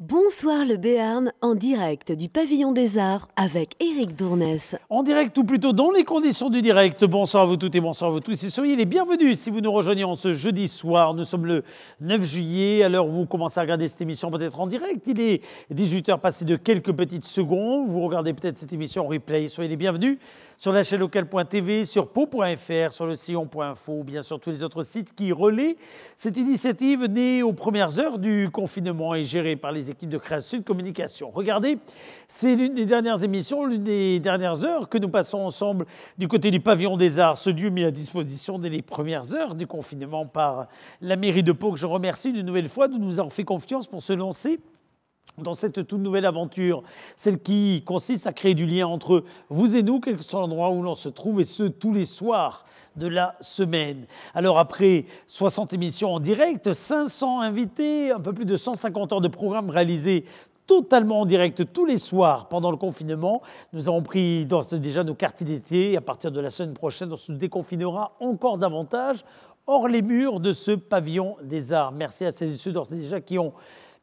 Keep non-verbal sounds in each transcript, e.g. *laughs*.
Bonsoir le Béarn, en direct du Pavillon des Arts avec Éric Dournes. En direct ou plutôt dans les conditions du direct. Bonsoir à vous toutes et bonsoir à vous tous et soyez les bienvenus si vous nous rejoignez en ce jeudi soir. Nous sommes le 9 juillet, à l'heure vous commencez à regarder cette émission peut-être en direct. Il est 18h passé de quelques petites secondes. Vous regardez peut-être cette émission en replay. Soyez les bienvenus sur la chaîne locale.tv, sur pau.fr, sur le sillon.info ou bien sur tous les autres sites qui relaient cette initiative née aux premières heures du confinement et gérée par les équipes de Création de Communication. Regardez, c'est l'une des dernières émissions, l'une des dernières heures que nous passons ensemble du côté du pavillon des arts, ce lieu mis à disposition dès les premières heures du confinement par la mairie de Pau que je remercie une nouvelle fois de nous avoir fait confiance pour se lancer dans cette toute nouvelle aventure, celle qui consiste à créer du lien entre vous et nous, quel que soit l'endroit où l'on se trouve, et ce, tous les soirs de la semaine. Alors après 60 émissions en direct, 500 invités, un peu plus de 150 heures de programmes réalisés totalement en direct tous les soirs pendant le confinement. Nous avons pris déjà nos cartes d'été à partir de la semaine prochaine, on se déconfinera encore davantage hors les murs de ce pavillon des arts. Merci à celles et ceux d'ores déjà qui ont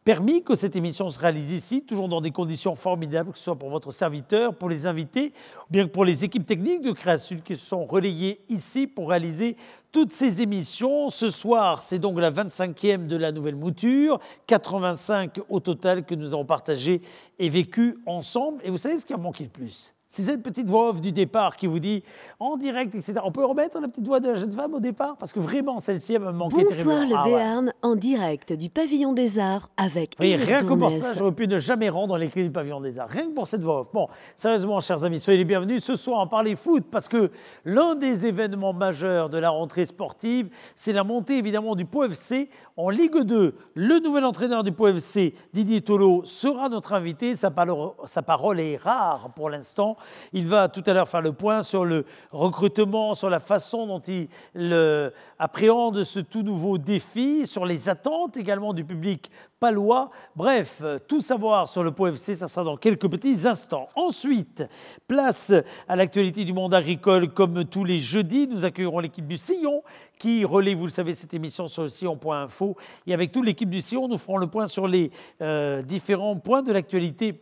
permis que cette émission se réalise ici, toujours dans des conditions formidables, que ce soit pour votre serviteur, pour les invités, ou bien que pour les équipes techniques de Création qui se sont relayées ici pour réaliser toutes ces émissions. Ce soir, c'est donc la 25e de la nouvelle mouture, 85 au total que nous avons partagé et vécu ensemble. Et vous savez ce qui a manqué de plus c'est cette petite voix off du départ qui vous dit en direct, etc. On peut remettre la petite voix de la jeune femme au départ Parce que vraiment, celle-ci, elle me manquait Bonsoir le ah Béarn, en direct du Pavillon des Arts avec Et rien que pour ça, j'aurais pu ne jamais rendre les clés du Pavillon des Arts. Rien que pour cette voix off. Bon, sérieusement, chers amis, soyez les bienvenus. Ce soir, on parle foot parce que l'un des événements majeurs de la rentrée sportive, c'est la montée évidemment du Pau FC en Ligue 2. Le nouvel entraîneur du Pau FC, Didier Tolo, sera notre invité. Sa sa parole est rare pour l'instant. Il va tout à l'heure faire le point sur le recrutement, sur la façon dont il appréhende ce tout nouveau défi, sur les attentes également du public palois. Bref, euh, tout savoir sur le POFC, ça sera dans quelques petits instants. Ensuite, place à l'actualité du monde agricole comme tous les jeudis. Nous accueillerons l'équipe du Sillon qui relaie, vous le savez, cette émission sur le sillon.info. Et avec toute l'équipe du Sillon, nous ferons le point sur les euh, différents points de l'actualité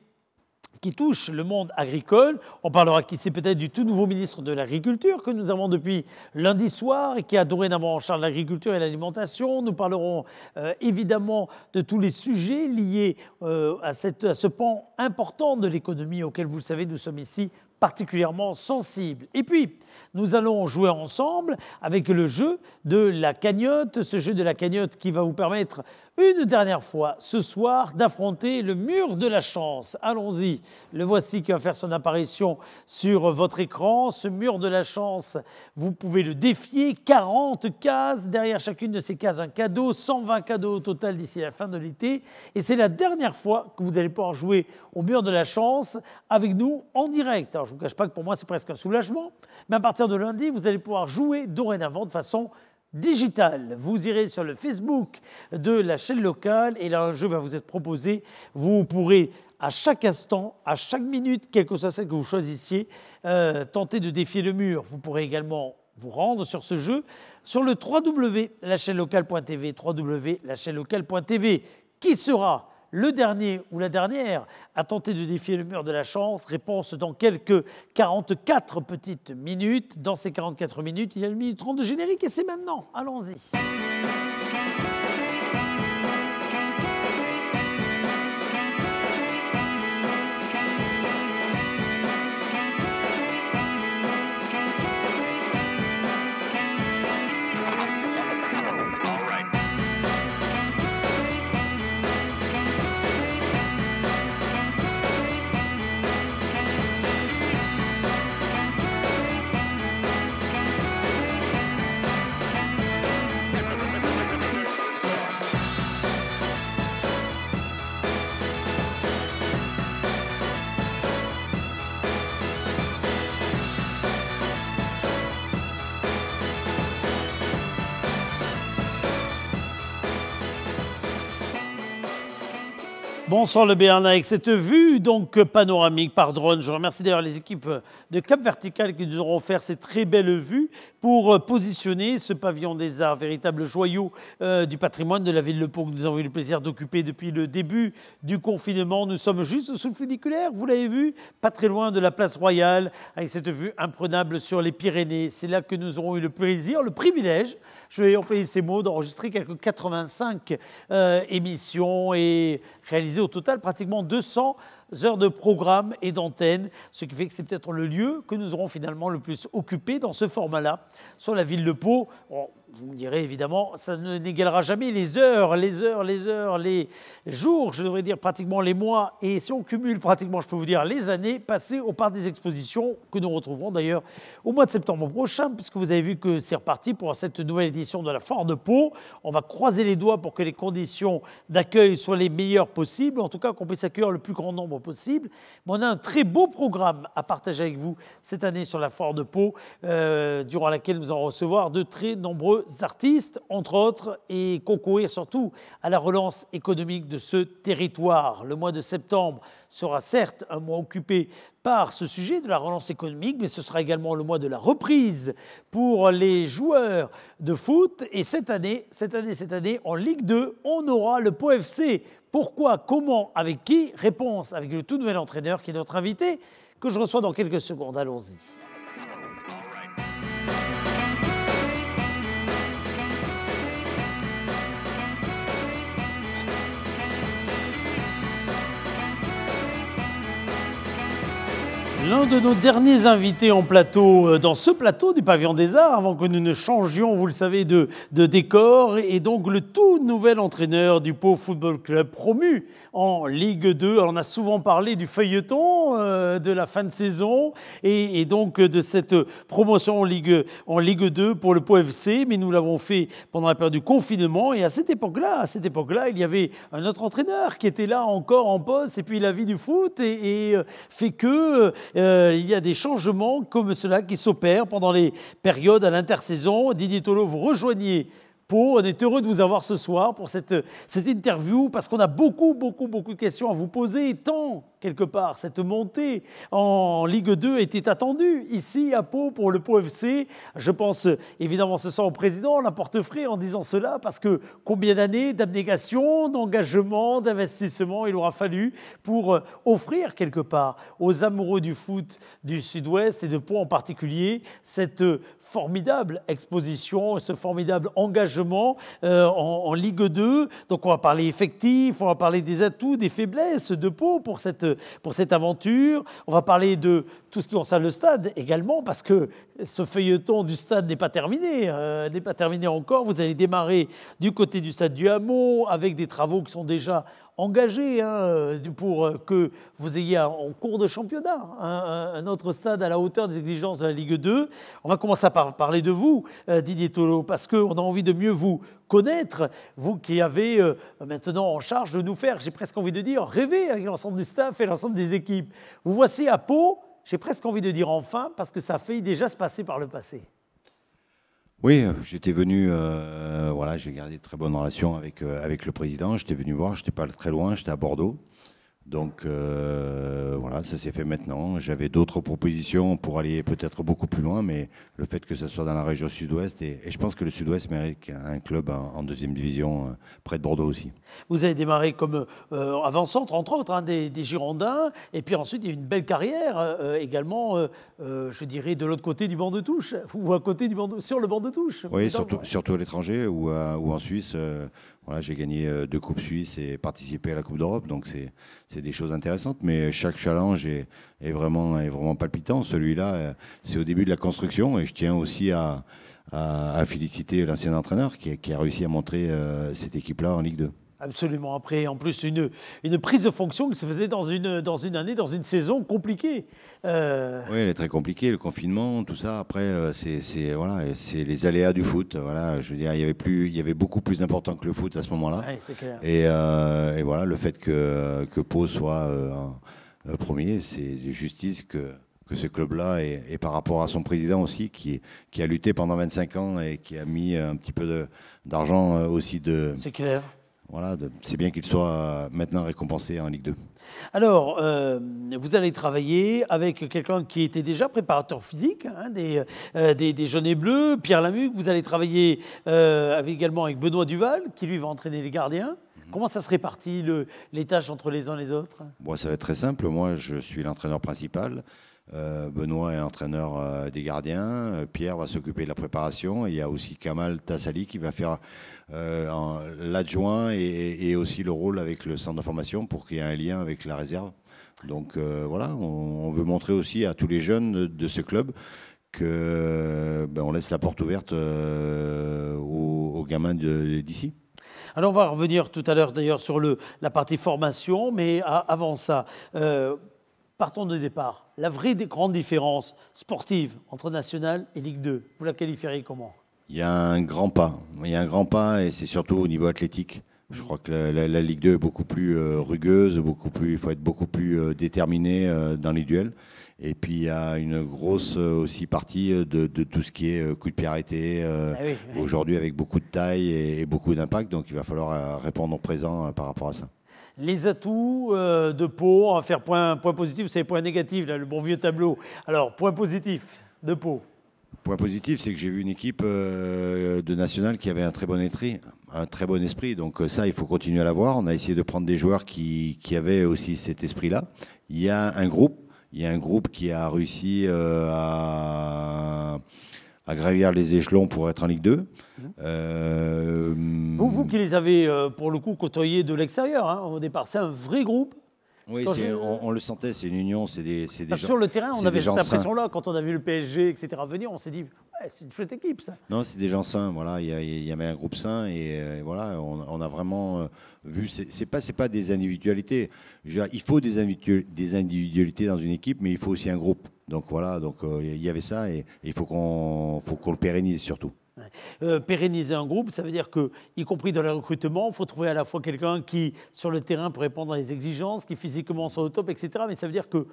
qui touche le monde agricole. On parlera qui c'est peut-être du tout nouveau ministre de l'Agriculture que nous avons depuis lundi soir et qui a dorénavant en charge l'agriculture et l'alimentation. Nous parlerons euh, évidemment de tous les sujets liés euh, à, ce pan important de l'économie auquel, vous le savez, nous sommes ici particulièrement sensibles. Et puis, nous allons jouer ensemble avec le jeu de la cagnotte, ce jeu de la cagnotte qui va vous permettre une dernière fois ce soir d'affronter le mur de la chance. Allons-y, le voici qui va faire son apparition sur votre écran. Ce mur de la chance, vous pouvez le défier. 40 cases, derrière chacune de ces cases un cadeau, 120 cadeaux au total d'ici la fin de l'été. Et c'est la dernière fois que vous allez pouvoir jouer au mur de la chance avec nous en direct. Alors je ne vous cache pas que pour moi c'est presque un soulagement, mais à partir de lundi, vous allez pouvoir jouer dorénavant de façon digital. Vous irez sur le Facebook de la chaîne locale et là, un jeu va vous être proposé. Vous pourrez à chaque instant, à chaque minute, quelle que soit celle que vous choisissiez, euh, tenter de défier le mur. Vous pourrez également vous rendre sur ce jeu sur le www.lachainelocale.tv. locale.tv. qui sera le dernier ou la dernière a tenté de défier le mur de la chance. Réponse dans quelques 44 petites minutes. Dans ces 44 minutes, il y a une minute 30 de générique et c'est maintenant. Allons-y. Bonsoir le Béarn avec cette vue donc panoramique par drone. Je remercie d'ailleurs les équipes de Cap Vertical qui nous auront offert ces très belles vues pour euh, positionner ce pavillon des arts, véritable joyau euh, du patrimoine de la ville de Pau que nous avons eu le plaisir d'occuper depuis le début du confinement. Nous sommes juste sous le funiculaire, vous l'avez vu, pas très loin de la place royale avec cette vue imprenable sur les Pyrénées. C'est là que nous aurons eu le plaisir, le privilège, je vais employer ces mots, d'enregistrer quelques 85 euh, émissions et réaliser au total pratiquement 200 heures de programme et d'antenne, ce qui fait que c'est peut-être le lieu que nous aurons finalement le plus occupé dans ce format-là sur la ville de Pau. Vous me direz, évidemment, ça n'égalera jamais les heures, les heures, les heures, les jours, je devrais dire pratiquement les mois, et si on cumule pratiquement, je peux vous dire, les années passées au parc des expositions, que nous retrouverons d'ailleurs au mois de septembre prochain, puisque vous avez vu que c'est reparti pour cette nouvelle édition de la Foire de Pau. On va croiser les doigts pour que les conditions d'accueil soient les meilleures possibles, en tout cas qu'on puisse accueillir le plus grand nombre possible. Mais on a un très beau programme à partager avec vous cette année sur la Foire de Pau, euh, durant laquelle nous allons recevoir de très nombreux artistes, entre autres, et concourir surtout à la relance économique de ce territoire. Le mois de septembre sera certes un mois occupé par ce sujet de la relance économique, mais ce sera également le mois de la reprise pour les joueurs de foot. Et cette année, cette année, cette année, en Ligue 2, on aura le POFC. FC. Pourquoi, comment, avec qui Réponse avec le tout nouvel entraîneur qui est notre invité, que je reçois dans quelques secondes. Allons-y. l'un de nos derniers invités en plateau, euh, dans ce plateau du Pavillon des Arts, avant que nous ne changions, vous le savez, de, décor, est donc le tout nouvel entraîneur du Pau Football Club, promu en Ligue 2. on a souvent parlé du feuilleton euh, de la fin de saison et, donc euh, de cette promotion en Ligue, en 2 pour le POFC, FC, mais nous l'avons fait pendant la période du confinement. Et à cette époque-là, à cette époque-là, il y avait un autre entraîneur qui était là encore en poste. Et puis la vie du foot et, euh, fait que il y a des changements comme cela qui s'opèrent pendant les périodes à l'intersaison. Didier Tolo, vous rejoignez on est heureux de vous avoir ce soir pour cette, cette interview parce qu'on a beaucoup, beaucoup, beaucoup de questions à vous poser. tant, quelque part, cette montée en Ligue 2 était attendue ici à Pau pour le Pau FC. Je pense évidemment ce soir au président, la porte-frais en disant cela parce que combien d'années d'abnégation, d'engagement, d'investissement il aura fallu pour euh, offrir quelque part aux amoureux du foot du Sud-Ouest et de Pau en particulier cette euh, formidable exposition, et ce formidable engagement euh, en, Ligue 2. Donc on va parler effectif, on va parler des atouts, des faiblesses de Pau pour cette, pour cette aventure. On va parler de tout ce qui concerne le stade également, parce que ce feuilleton du stade n'est pas terminé, euh, n'est pas terminé encore. Vous allez démarrer du côté du stade du Hameau avec des travaux qui sont déjà engagé hein, euh, pour euh, que vous ayez en cours de championnat hein, un autre stade à la hauteur des exigences de la Ligue 2. On va commencer par parler de vous, euh, Didier Tolo, parce qu'on a envie de mieux vous connaître, vous qui avez maintenant en charge de nous faire, j'ai presque envie de dire, rêver avec l'ensemble du staff et l'ensemble des équipes. Vous voici à Pau, j'ai presque envie de dire enfin, parce que ça fait déjà se passer par le passé. Oui, euh, j'étais venu, euh, voilà, j'ai gardé de très bonnes relations avec, euh, avec le président. J'étais venu voir, j'étais pas très loin, j'étais à Bordeaux. Donc euh, voilà, ça s'est fait maintenant. J'avais d'autres propositions pour aller peut-être beaucoup plus loin, mais le fait que ce soit dans la région sud-ouest, et, je pense que le sud-ouest mérite un club en, deuxième division euh, près de Bordeaux aussi. Vous avez démarré comme euh, avant-centre, entre autres, hein, des, Girondins, et puis ensuite il y a une belle carrière également, je dirais, de l'autre côté du banc de touche, ou à côté du banc sur le banc de touche. Oui, surtout, surtout à l'étranger ou en Suisse j'ai gagné euh, deux Coupes Suisses et participé à la Coupe d'Europe, donc c'est des choses intéressantes. Mais chaque challenge est, vraiment, est vraiment palpitant. Celui-là, euh, c'est au début de la construction et je tiens aussi à, féliciter l'ancien entraîneur qui, qui, a réussi à montrer euh, cette équipe-là en Ligue 2. Absolument. Après, en plus, une, prise de fonction qui se faisait dans une, année, dans une saison compliquée. Euh, oui, elle est très compliquée, le confinement, tout ça. Après, euh, c'est voilà, les aléas du foot. Voilà, je veux dire, il y avait, beaucoup plus important que le foot à ce moment-là. et, euh, et, voilà, le fait que, Pau soit premier, c'est justice que que ce club-là et, par rapport à son président aussi qui, a lutté pendant 25 ans et qui a mis un petit peu d'argent aussi de, voilà, c'est bien qu'il soit maintenant récompensé en Ligue 2. Alors, euh, vous allez travailler avec quelqu'un qui était déjà préparateur physique hein, euh, des, des, Jeunes et Bleus, Pierre Lamuc. Vous allez travailler euh, également avec Benoît Duval, qui lui va entraîner les gardiens. Mhm. Comment ça se répartit les tâches entre les uns et les autres Ça va être très simple. Moi, je suis l'entraîneur principal. Euh, Benoît est l'entraîneur euh, des gardiens. Euh, Pierre va s'occuper de la préparation. il y a aussi Kamal Tassali qui va faire l'adjoint et, aussi le rôle avec le centre de formation pour qu'il y ait un lien avec la réserve. Donc voilà, on, veut montrer aussi à tous les jeunes de, ce club que ben, laisse la porte ouverte aux, gamins d'ici. Alors on va revenir tout à l'heure d'ailleurs sur la partie formation, mais avant ça Partons de départ. La vraie grande différence sportive entre National et Ligue 2, vous la qualifieriez comment Il y a un grand pas. Il y a un grand pas et c'est surtout au niveau athlétique. Je crois que la, Ligue 2 est beaucoup plus euh, rugueuse, beaucoup plus, il faut être beaucoup plus euh, déterminé euh, dans les duels. Et puis il y a une grosse aussi partie de, tout ce qui est coup de pied arrêté, ah aujourd'hui avec beaucoup de taille et, beaucoup d'impact. Donc il va falloir répondre au présent par rapport à ça les atouts euh, de Pau, on hein, va faire point, point positif, c'est point négatif, le bon vieux tableau. Alors, point positif de Pau. Point positif, c'est que j'ai vu une équipe euh, de National qui avait un très bon esprit, un très bon esprit. Donc euh, ça, il faut continuer à l'avoir. On a essayé de prendre des joueurs qui, avaient aussi cet esprit-là. Il y a un groupe, il y a un groupe qui a réussi à à gravir les échelons pour être en Ligue 2. Mhm. Euh, vous, qui les avez, euh, pour le coup, côtoyés de l'extérieur hein, au départ, c'est un vrai groupe oui, on, le sentait, c'est une union, c'est des, Sur le terrain, on avait cette impression-là, quand on a vu le PSG, etc., venir, on s'est dit, ouais, c'est une chouette équipe, ça. Non, c'est des gens sains, voilà, il y, avait un groupe sain, et, euh, voilà, on, a vraiment euh, vu, c'est pas, pas des individualités. il faut des, individualités dans une équipe, mais il faut aussi un groupe. Donc voilà, donc euh, il y avait ça, et il faut qu'on le pérennise surtout. Euh, pérenniser un groupe, ça veut dire que, y compris dans le recrutement, il faut trouver à la fois quelqu'un qui, sur le terrain, peut répondre à les exigences, qui physiquement soit au top, etc. Mais ça veut dire que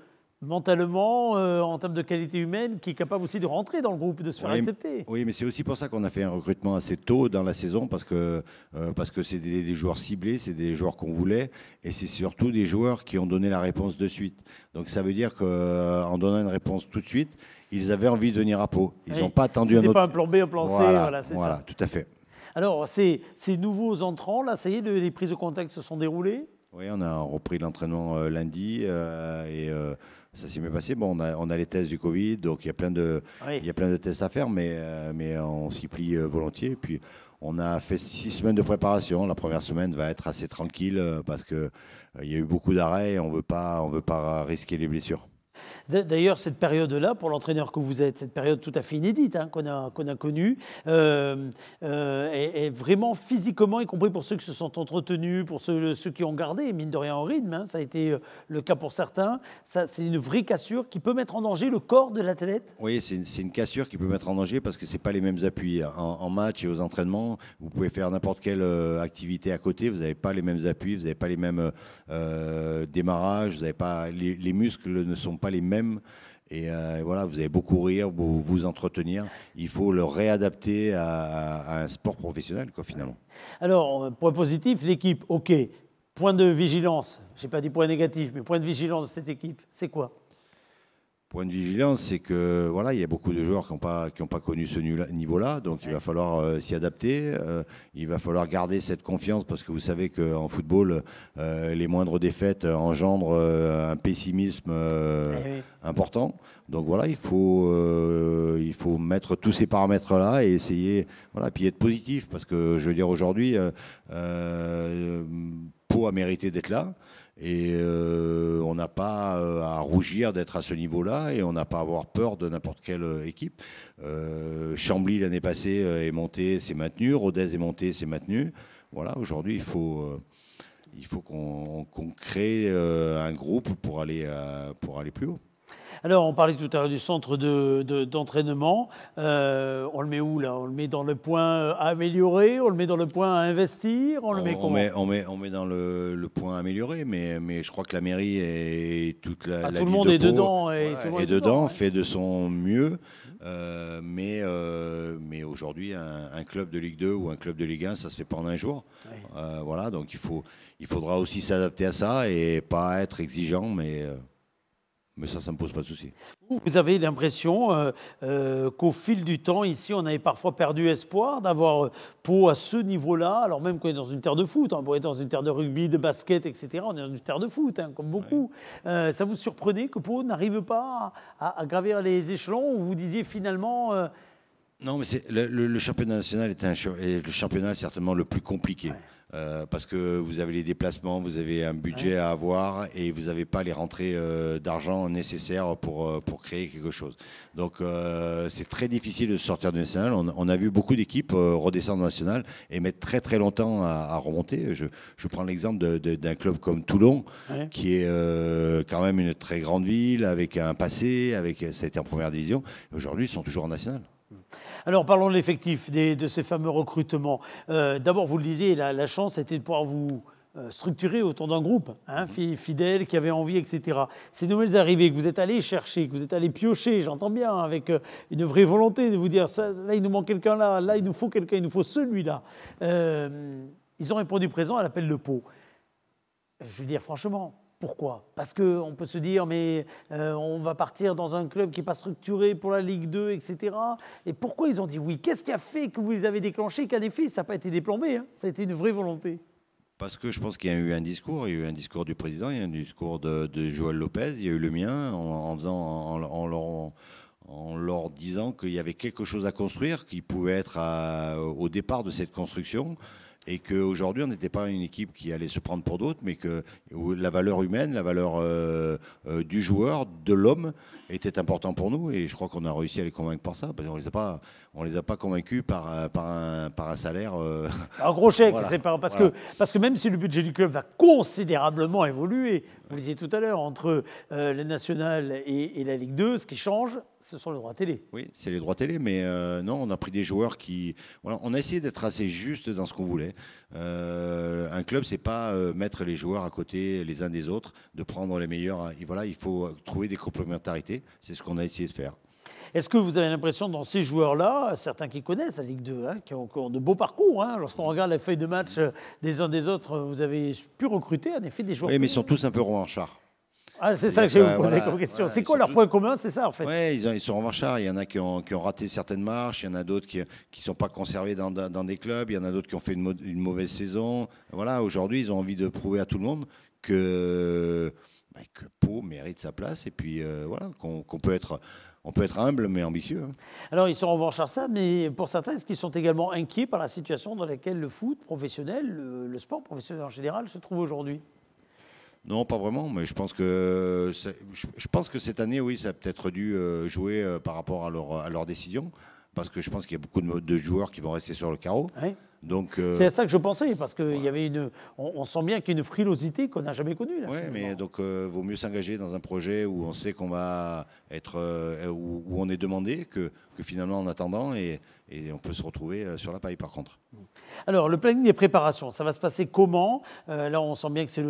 mentalement, euh, en termes de qualité humaine, qui est capable aussi de rentrer dans le groupe, de se faire accepter. Oui, mais c'est aussi pour ça qu'on a fait un recrutement assez tôt dans la saison, parce que euh, parce c'est des, des, joueurs ciblés, c'est des joueurs qu'on voulait, et c'est surtout des joueurs qui ont donné la réponse de suite. Donc ça veut dire qu'en donnant une réponse tout de suite, ils avaient envie de venir à Pau. Ils n'ont pas attendu un autre. pas un plan B, un plan C, voilà, voilà, tout à fait. Alors, ces, ces, nouveaux entrants, là, ça y est, les prises de contact se sont déroulées Oui, on a repris l'entraînement euh, lundi euh, et euh, ça s'est bien passé. Bon, on a, les tests du Covid, donc il y a plein de, plein de tests à faire, mais, mais on s'y plie volontiers. Et puis, on a fait six semaines de préparation. La première semaine va être assez tranquille parce qu'il y a eu beaucoup d'arrêts et on ne veut pas risquer les blessures. D'ailleurs, cette période-là, pour l'entraîneur que vous êtes, cette période tout à fait inédite hein, qu'on a, connue, euh, euh, est, vraiment physiquement, y compris pour ceux qui se sont entretenus, pour ceux, qui ont gardé, mine de rien, en rythme, hein, ça a été euh, le cas pour certains, c'est une vraie cassure qui peut mettre en danger le corps de l'athlète Oui, c'est une, cassure qui peut mettre en danger parce que ce pas les mêmes appuis. Hein. En, match et aux entraînements, vous pouvez faire n'importe quelle activité à côté, vous n'avez pas les mêmes appuis, vous n'avez pas les mêmes démarrages, vous avez pas, les muscles ne sont pas les mêmes euh, et voilà, vous allez beaucoup rire, vous vous entretenir. Il faut le réadapter à, un sport professionnel, quoi, finalement. Alors, euh, point positif, l'équipe, ok. Point de vigilance, J'ai pas dit point négatif, mais point de vigilance de cette équipe, c'est quoi Point de vigilance, c'est que voilà, il y a beaucoup de joueurs qui n'ont pas, pas connu ce niveau-là, donc il va falloir euh, s'y adapter. Euh, il va falloir garder cette confiance parce que vous savez qu'en football, euh, les moindres défaites engendrent un pessimisme eh important. Donc voilà, il faut, il faut mettre tous ces paramètres-là et essayer, voilà, puis être positif parce que je veux dire aujourd'hui, Pau a mérité d'être là. Et euh, on n'a pas euh, à rougir d'être à ce niveau-là et on n'a pas à avoir peur de n'importe quelle euh, équipe. Chambly l'année passée est monté, c'est maintenu. Rodez est monté, c'est maintenu. Voilà, aujourd'hui il faut, faut qu'on crée un groupe pour aller, pour aller plus haut. Alors, on parlait tout à l'heure du centre d'entraînement. Euh, on le met où là On le met dans le point à améliorer On le met dans le point à investir On le met comment on met, met, dans le, point à améliorer, mais, je crois que la mairie et toute la, tout, le monde est dedans, et tout le monde est dedans. fait de son mieux. Euh, mais euh, mais aujourd'hui, un, club de Ligue 2 ou un club de Ligue 1, ça se fait pas en un jour. voilà, donc il, faut, il faudra aussi s'adapter à ça et pas être exigeant, mais. Mais ça, ça ne me pose pas de souci. Vous avez l'impression euh, euh, qu'au fil du temps, ici, on avait parfois perdu espoir d'avoir euh, Pau à ce niveau-là, alors même qu'on est dans une terre de foot. Hein, on est dans une terre de rugby, de basket, etc. On est dans une terre de foot, hein, comme beaucoup. ça vous surprenait que Pau n'arrive pas à, gravir les échelons où vous disiez finalement. non, mais le, le, championnat national est, le championnat certainement le plus compliqué. Euh, parce que vous avez les déplacements, vous avez un budget à avoir et vous n'avez pas les rentrées euh, d'argent nécessaires pour, euh, pour créer quelque chose. Donc c'est très difficile de sortir du national. On, a vu beaucoup d'équipes redescendre national et mettre très très longtemps à, remonter. Je, prends l'exemple d'un club comme Toulon, qui est quand même une très grande ville, avec un passé, avec, ça a été en première division. Aujourd'hui, ils sont toujours en national. Alors parlons de l'effectif, de ces fameux recrutements. Euh, d'abord, vous le disiez, la, chance était de pouvoir vous euh, structurer autour d'un groupe, hein, mhm. fidèle, qui avait envie, etc. Ces nouvelles arrivées que vous êtes allés chercher, que vous êtes allés piocher, j'entends bien, avec euh, une vraie volonté de vous dire, ça, là il nous manque quelqu'un là, là il nous faut quelqu'un, il nous faut celui-là. ils ont répondu présent à l'appel de Pau. Je veux dire franchement, pourquoi Parce qu'on peut se dire, mais euh, on va partir dans un club qui n'est pas structuré pour la Ligue 2, etc. Et pourquoi ils ont dit oui Qu'est-ce qui a fait que vous les avez déclenchés qu'un défi ça n'a pas été déplombé, hein. ça a été une vraie volonté. Parce que je pense qu'il y a eu un discours, il y a eu un discours du président, il y a eu un discours de, Joël Lopez, il y a eu le mien, en, en, leur, disant qu'il y avait quelque chose à construire qui pouvait être au départ de cette construction et qu'aujourd'hui on n'était pas une équipe qui allait se prendre pour d'autres, mais que la valeur humaine, la valeur euh, euh, du joueur, de l'homme, était important pour nous et je crois qu'on a réussi à les convaincre par ça parce qu'on les a pas on les a pas convaincus par euh, par un par un salaire euh, *laughs* un gros chèque parce que parce que même si le budget du club va considérablement évoluer vous le disiez tout à l'heure entre euh, la Nationale et, la Ligue 2 ce qui change ce sont les droits télé oui c'est les droits télé mais non on a pris des joueurs qui voilà on a essayé d'être assez juste dans ce qu'on voulait euh, un club, c'est pas euh, mettre les joueurs à côté les uns des autres, de prendre les meilleurs. Hein. Et voilà, il faut euh, trouver des complémentarités. C'est ce qu'on a essayé de faire. Est-ce que vous avez l'impression dans ces joueurs-là, certains qui connaissent la Ligue 2, hein, qui, ont, qui, de beaux parcours, hein, lorsqu'on regarde la feuille de match des uns des autres, vous avez pu recruter en effet des joueurs Oui, mais ils sont tous un peu en char ah, c'est ça que vais vous poser comme question. c'est quoi leur point commun C'est ça, en fait Oui, ils, ils, sont varchard. Il y en a qui ont, raté certaines marches, il y en a d'autres qui ne sont pas conservés dans, dans, des clubs, il y en a d'autres qui ont fait une, mauvaise saison. Voilà, aujourd'hui, ils ont envie de prouver à tout le monde que, bah, que Pau mérite sa place et puis euh, voilà, qu'on peut être on peut être humble mais ambitieux. Hein. Alors ils sont en varchard, ça, mais pour certains, est-ce qu'ils sont également inquiets par la situation dans laquelle le foot professionnel, le sport professionnel en général se trouve aujourd'hui non, pas vraiment, mais je pense que, je pense que cette année, oui, ça a peut-être dû euh, jouer euh, par rapport à leur, à décision, parce que je pense qu'il y a beaucoup de, joueurs qui vont rester sur le carreau. Donc, euh, c'est à ça que je pensais, parce qu'on on, sent bien qu'il y a une frilosité qu'on n'a jamais connue. Oui, mais donc vaut mieux s'engager dans un projet où on sait qu'on va être, où, on est demandé, que, que finalement en attendant et et on peut se retrouver euh, sur la paille par contre. Alors le planning des préparations, ça va se passer comment euh, Là on sent bien que c'est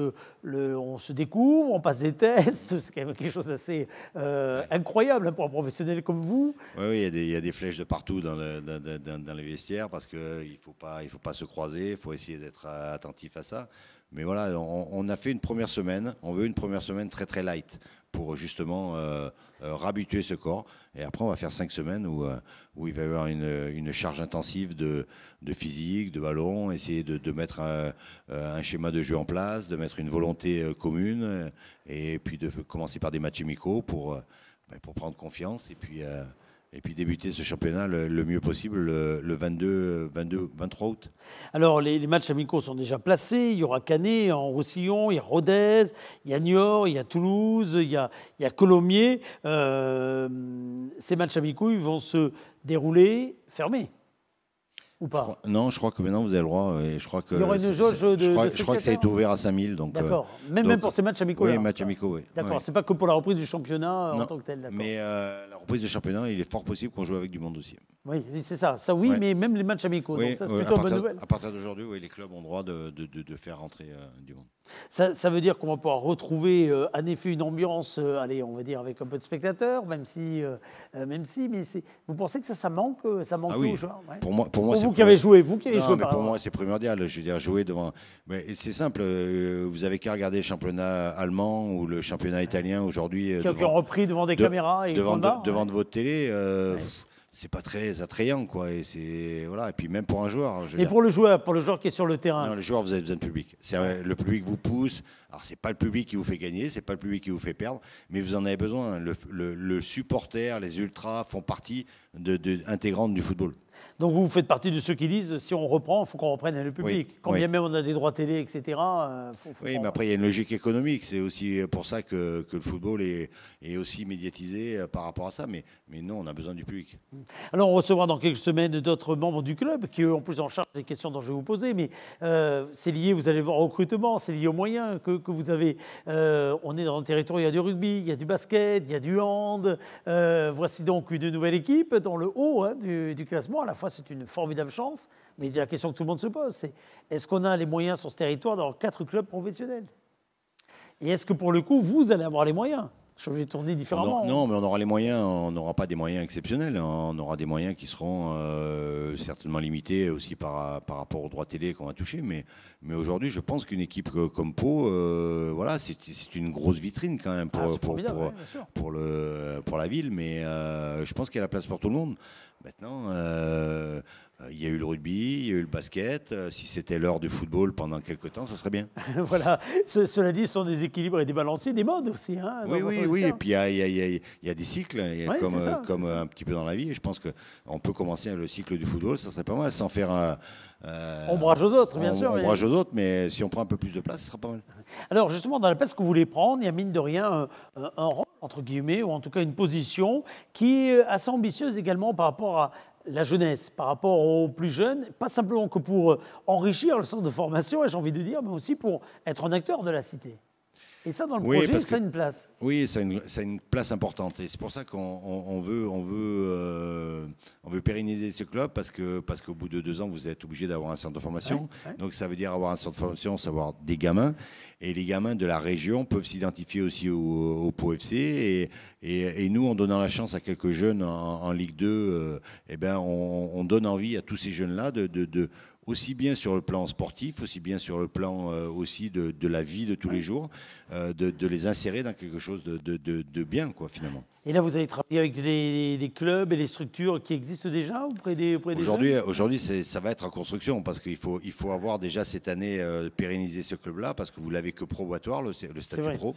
le, on se découvre, on passe des tests, *laughs* c'est quand même quelque chose d'assez euh, incroyable pour un professionnel comme vous. Oui, oui il, y a des, flèches de partout dans, dans, les vestiaires parce qu'il ne faut, pas, il faut pas se croiser, il faut essayer d'être attentif à ça. Mais voilà, on, on, a fait une première semaine, on veut une première semaine très très light pour euh, justement euh, euh ce corps. Et après, on va faire cinq semaines où, euh, où il va y avoir une, charge intensive de, physique, de ballon, essayer de, mettre un, schéma de jeu en place, de mettre une volonté commune, et puis de commencer par des matchs amicaux pour, ben, pour prendre confiance et puis... Et puis débuter ce championnat le, mieux possible le, 22, 22, 23 août. Alors les, matchs amicaux sont déjà placés. Il y aura Canet en Roussillon, il y a Rodez, il y a Niort, il y a Toulouse, il y a, il y a Colomiers. Euh, ces matchs amicaux, ils vont se dérouler fermés. Non, je crois que maintenant vous avez le droit. Euh, et je crois que, Je crois, que ça a été ouvert à 5000. Euh, d'accord. même, pour ces matchs amicaux. Oui, matchs amicaux, D'accord. C'est pas que pour la reprise du championnat en tant que tel. Mais euh, la reprise du championnat, il est fort possible qu'on joue avec du monde aussi. Oui, c'est ça. Ça, oui, mais même les matchs amicaux. donc ça, c'est plutôt bonne nouvelle. À partir d'aujourd'hui, oui, les clubs ont droit de, faire rentrer euh, du monde. Ça, veut dire qu'on va pouvoir retrouver, euh, en effet, une ambiance, euh, allez, on va dire, avec un peu de spectateurs, même si. même si mais vous pensez que ça, ça manque, ça manque ah aux joueurs ouais. Pour moi, pour moi, pour vous, qui avez joué, vous qui avez joué. pour moi, c'est primordial. Je veux dire, jouer devant. c'est simple. vous avez qu'à regarder le championnat allemand ou le championnat italien aujourd'hui. Quelqu'un repris devant des caméras et devant, de, devant votre télé c'est pas très attrayant quoi et c'est voilà et puis même pour un joueur hein, et pour le joueur pour le joueur qui est sur le terrain non le joueur vous avez besoin de public c'est euh, le public vous pousse alors c'est pas le public qui vous fait gagner c'est pas le public qui vous fait perdre mais vous en avez besoin le, supporter les ultras font partie intégrante du football donc vous faites partie de ceux qui disent si on reprend, il faut qu'on reprenne le public. Quand bien même on a des droits télé, etc. Euh, oui, mais après il y a une logique économique. C'est aussi pour ça que, le football est, est, aussi médiatisé euh, par rapport à ça. Mais, mais non, on a besoin du public. Mm. Alors on recevra dans quelques semaines d'autres membres du club qui eux en plus en charge des questions dont je vais vous poser. Mais euh, c'est lié, vous allez voir, au recrutement, c'est lié aux moyens que, vous avez. on est dans un territoire, il y a du rugby, il y a du basket, il y a du hand. voici donc une nouvelle équipe dans le haut hein, du, classement à la fois c'est une formidable chance, mais la question que tout le monde se pose, c'est est-ce qu'on a les moyens sur ce territoire d'avoir quatre clubs professionnels Et est-ce que pour le coup, vous allez avoir les moyens je vais tourner différemment. non, mais on aura les moyens, on n'aura pas des moyens exceptionnels. Hein. On aura des moyens qui seront euh, certainement limités aussi par, par rapport au droit télé qu'on va toucher. Mais, mais aujourd'hui, je pense qu'une équipe comme Pau, euh, voilà, c'est une grosse vitrine quand même pour, ah, le, pour la ville. Mais euh, je pense qu'il y a la place pour tout le monde. Maintenant, euh, euh, il y a eu le rugby, il y a eu le basket. Euh, si c'était l'heure du football pendant quelques temps, ça serait bien. *laughs* voilà. cela dit, ce sont des équilibres et des balanciers, des modes aussi. Hein, oui, oui, oui. Et puis il y, a des cycles, comme, un petit peu dans la vie. je pense qu'on peut commencer le cycle du football, ça serait pas mal, sans faire. Euh, ombrage aux autres, bien sûr. On aux autres, mais si on prend un peu plus de place, ce sera pas mal. Alors justement, dans la place que vous voulez prendre, il y a mine de rien un, rôle, entre guillemets, ou en tout cas une position qui est euh, assez ambitieuse également par rapport à la jeunesse, par rapport aux plus jeunes, pas simplement que pour euh, enrichir le centre de formation, j'ai envie de dire, mais aussi pour être un acteur de la cité. Et ça, dans le projet, ça a une place. Oui, ça a une, ça une place importante. Et c'est pour ça qu'on veut, on veut pérenniser ce club parce que parce qu'au bout de deux ans, vous êtes obligé d'avoir un centre de formation. Donc ça veut dire avoir un centre de formation, savoir des gamins. Et les gamins de la région peuvent s'identifier aussi au, au POFC. Et, et, nous, en donnant la chance à quelques jeunes en, Ligue 2, euh, eh ben, on, donne envie à tous ces jeunes-là de, aussi bien sur le plan sportif, aussi bien sur le plan euh, aussi de, la vie de tous les jours, euh, de, les insérer dans quelque chose de, de bien, quoi, finalement. Et là, vous allez travailler avec des, clubs et des structures qui existent déjà auprès des, clubs des Aujourd'hui, aujourd'hui ça va être en construction parce qu'il faut, il faut avoir déjà cette année euh, pérenniser pérennisé ce club-là parce que vous l'avez que probatoire, le, le statut pro.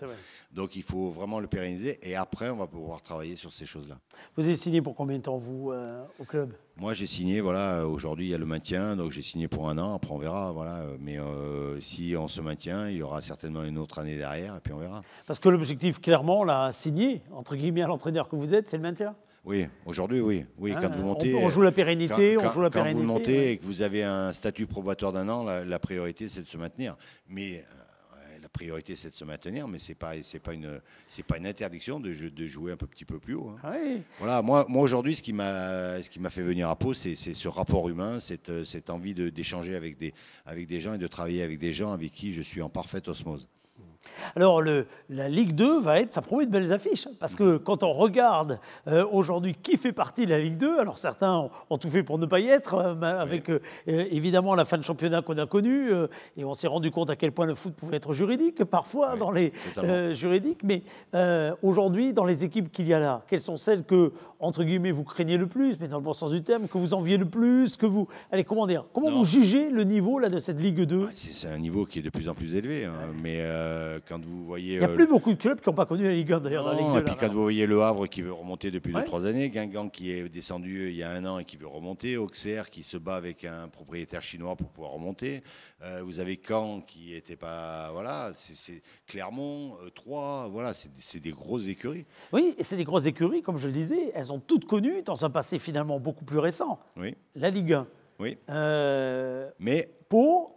Donc il faut vraiment le pérenniser et après, on va pouvoir travailler sur ces choses-là. Vous avez signé pour combien de temps, vous, euh, au club moi, j'ai signé, voilà, aujourd'hui, il y a le maintien, donc j'ai signé pour un an, après on verra, voilà. Mais euh, si on se maintient, il y aura certainement une autre année derrière, et puis on verra. Parce que l'objectif, clairement, là, signé, entre guillemets, à l'entraîneur que vous êtes, c'est le maintien oui, aujourd'hui, oui. oui ah, quand vous montez, on, joue la pérennité, on joue la pérennité. Quand vous montez et que vous avez un statut probatoire d'un an, la, la priorité, c'est de se maintenir. Mais priorité, c'est de se maintenir, mais c'est n'est pas, pas, une, pas une interdiction de, de, jouer un petit peu plus haut. Hein. Ah voilà, moi, moi aujourd'hui, ce qui m'a fait venir à Pau, c'est ce rapport humain, cette, cette envie d'échanger avec, des, avec des gens et de travailler avec des gens avec qui je suis en parfaite osmose. Alors la Ligue 2 va être, ça promet de belles affiches, hein, parce que quand on regarde euh, aujourd'hui qui fait partie de la Ligue 2, alors certains ont, tout fait pour ne pas y être, euh, avec euh, évidemment la fin de championnat qu'on a connue, et on s'est rendu compte à quel point le foot pouvait être juridique parfois dans les juridiques, mais aujourd'hui dans les équipes qu'il y a là, quelles sont celles que entre guillemets vous craignez le plus, mais dans le bon sens du terme, que vous enviez le plus, que vous, allez comment dire, comment vous jugez le niveau là de cette Ligue 2 C'est un niveau qui est de plus en plus élevé, hein, mais quand vous voyez. Il n'y a euh, plus beaucoup de clubs qui n'ont pas connu la Ligue 1 d'ailleurs dans la Ligue Et puis quand vous voyez Le Havre qui veut remonter depuis 2-3 années, Guingamp qui est descendu il y a un an et qui veut remonter, Auxerre qui se bat avec un propriétaire chinois pour pouvoir remonter, euh, vous avez Caen qui n'était pas. Voilà, c'est Clermont, euh, Troyes, voilà, c'est des grosses écuries. Oui, et c'est des grosses écuries, comme je le disais, elles ont toutes connu dans un passé finalement beaucoup plus récent. Oui. La Ligue 1. Oui. Euh, mais Pau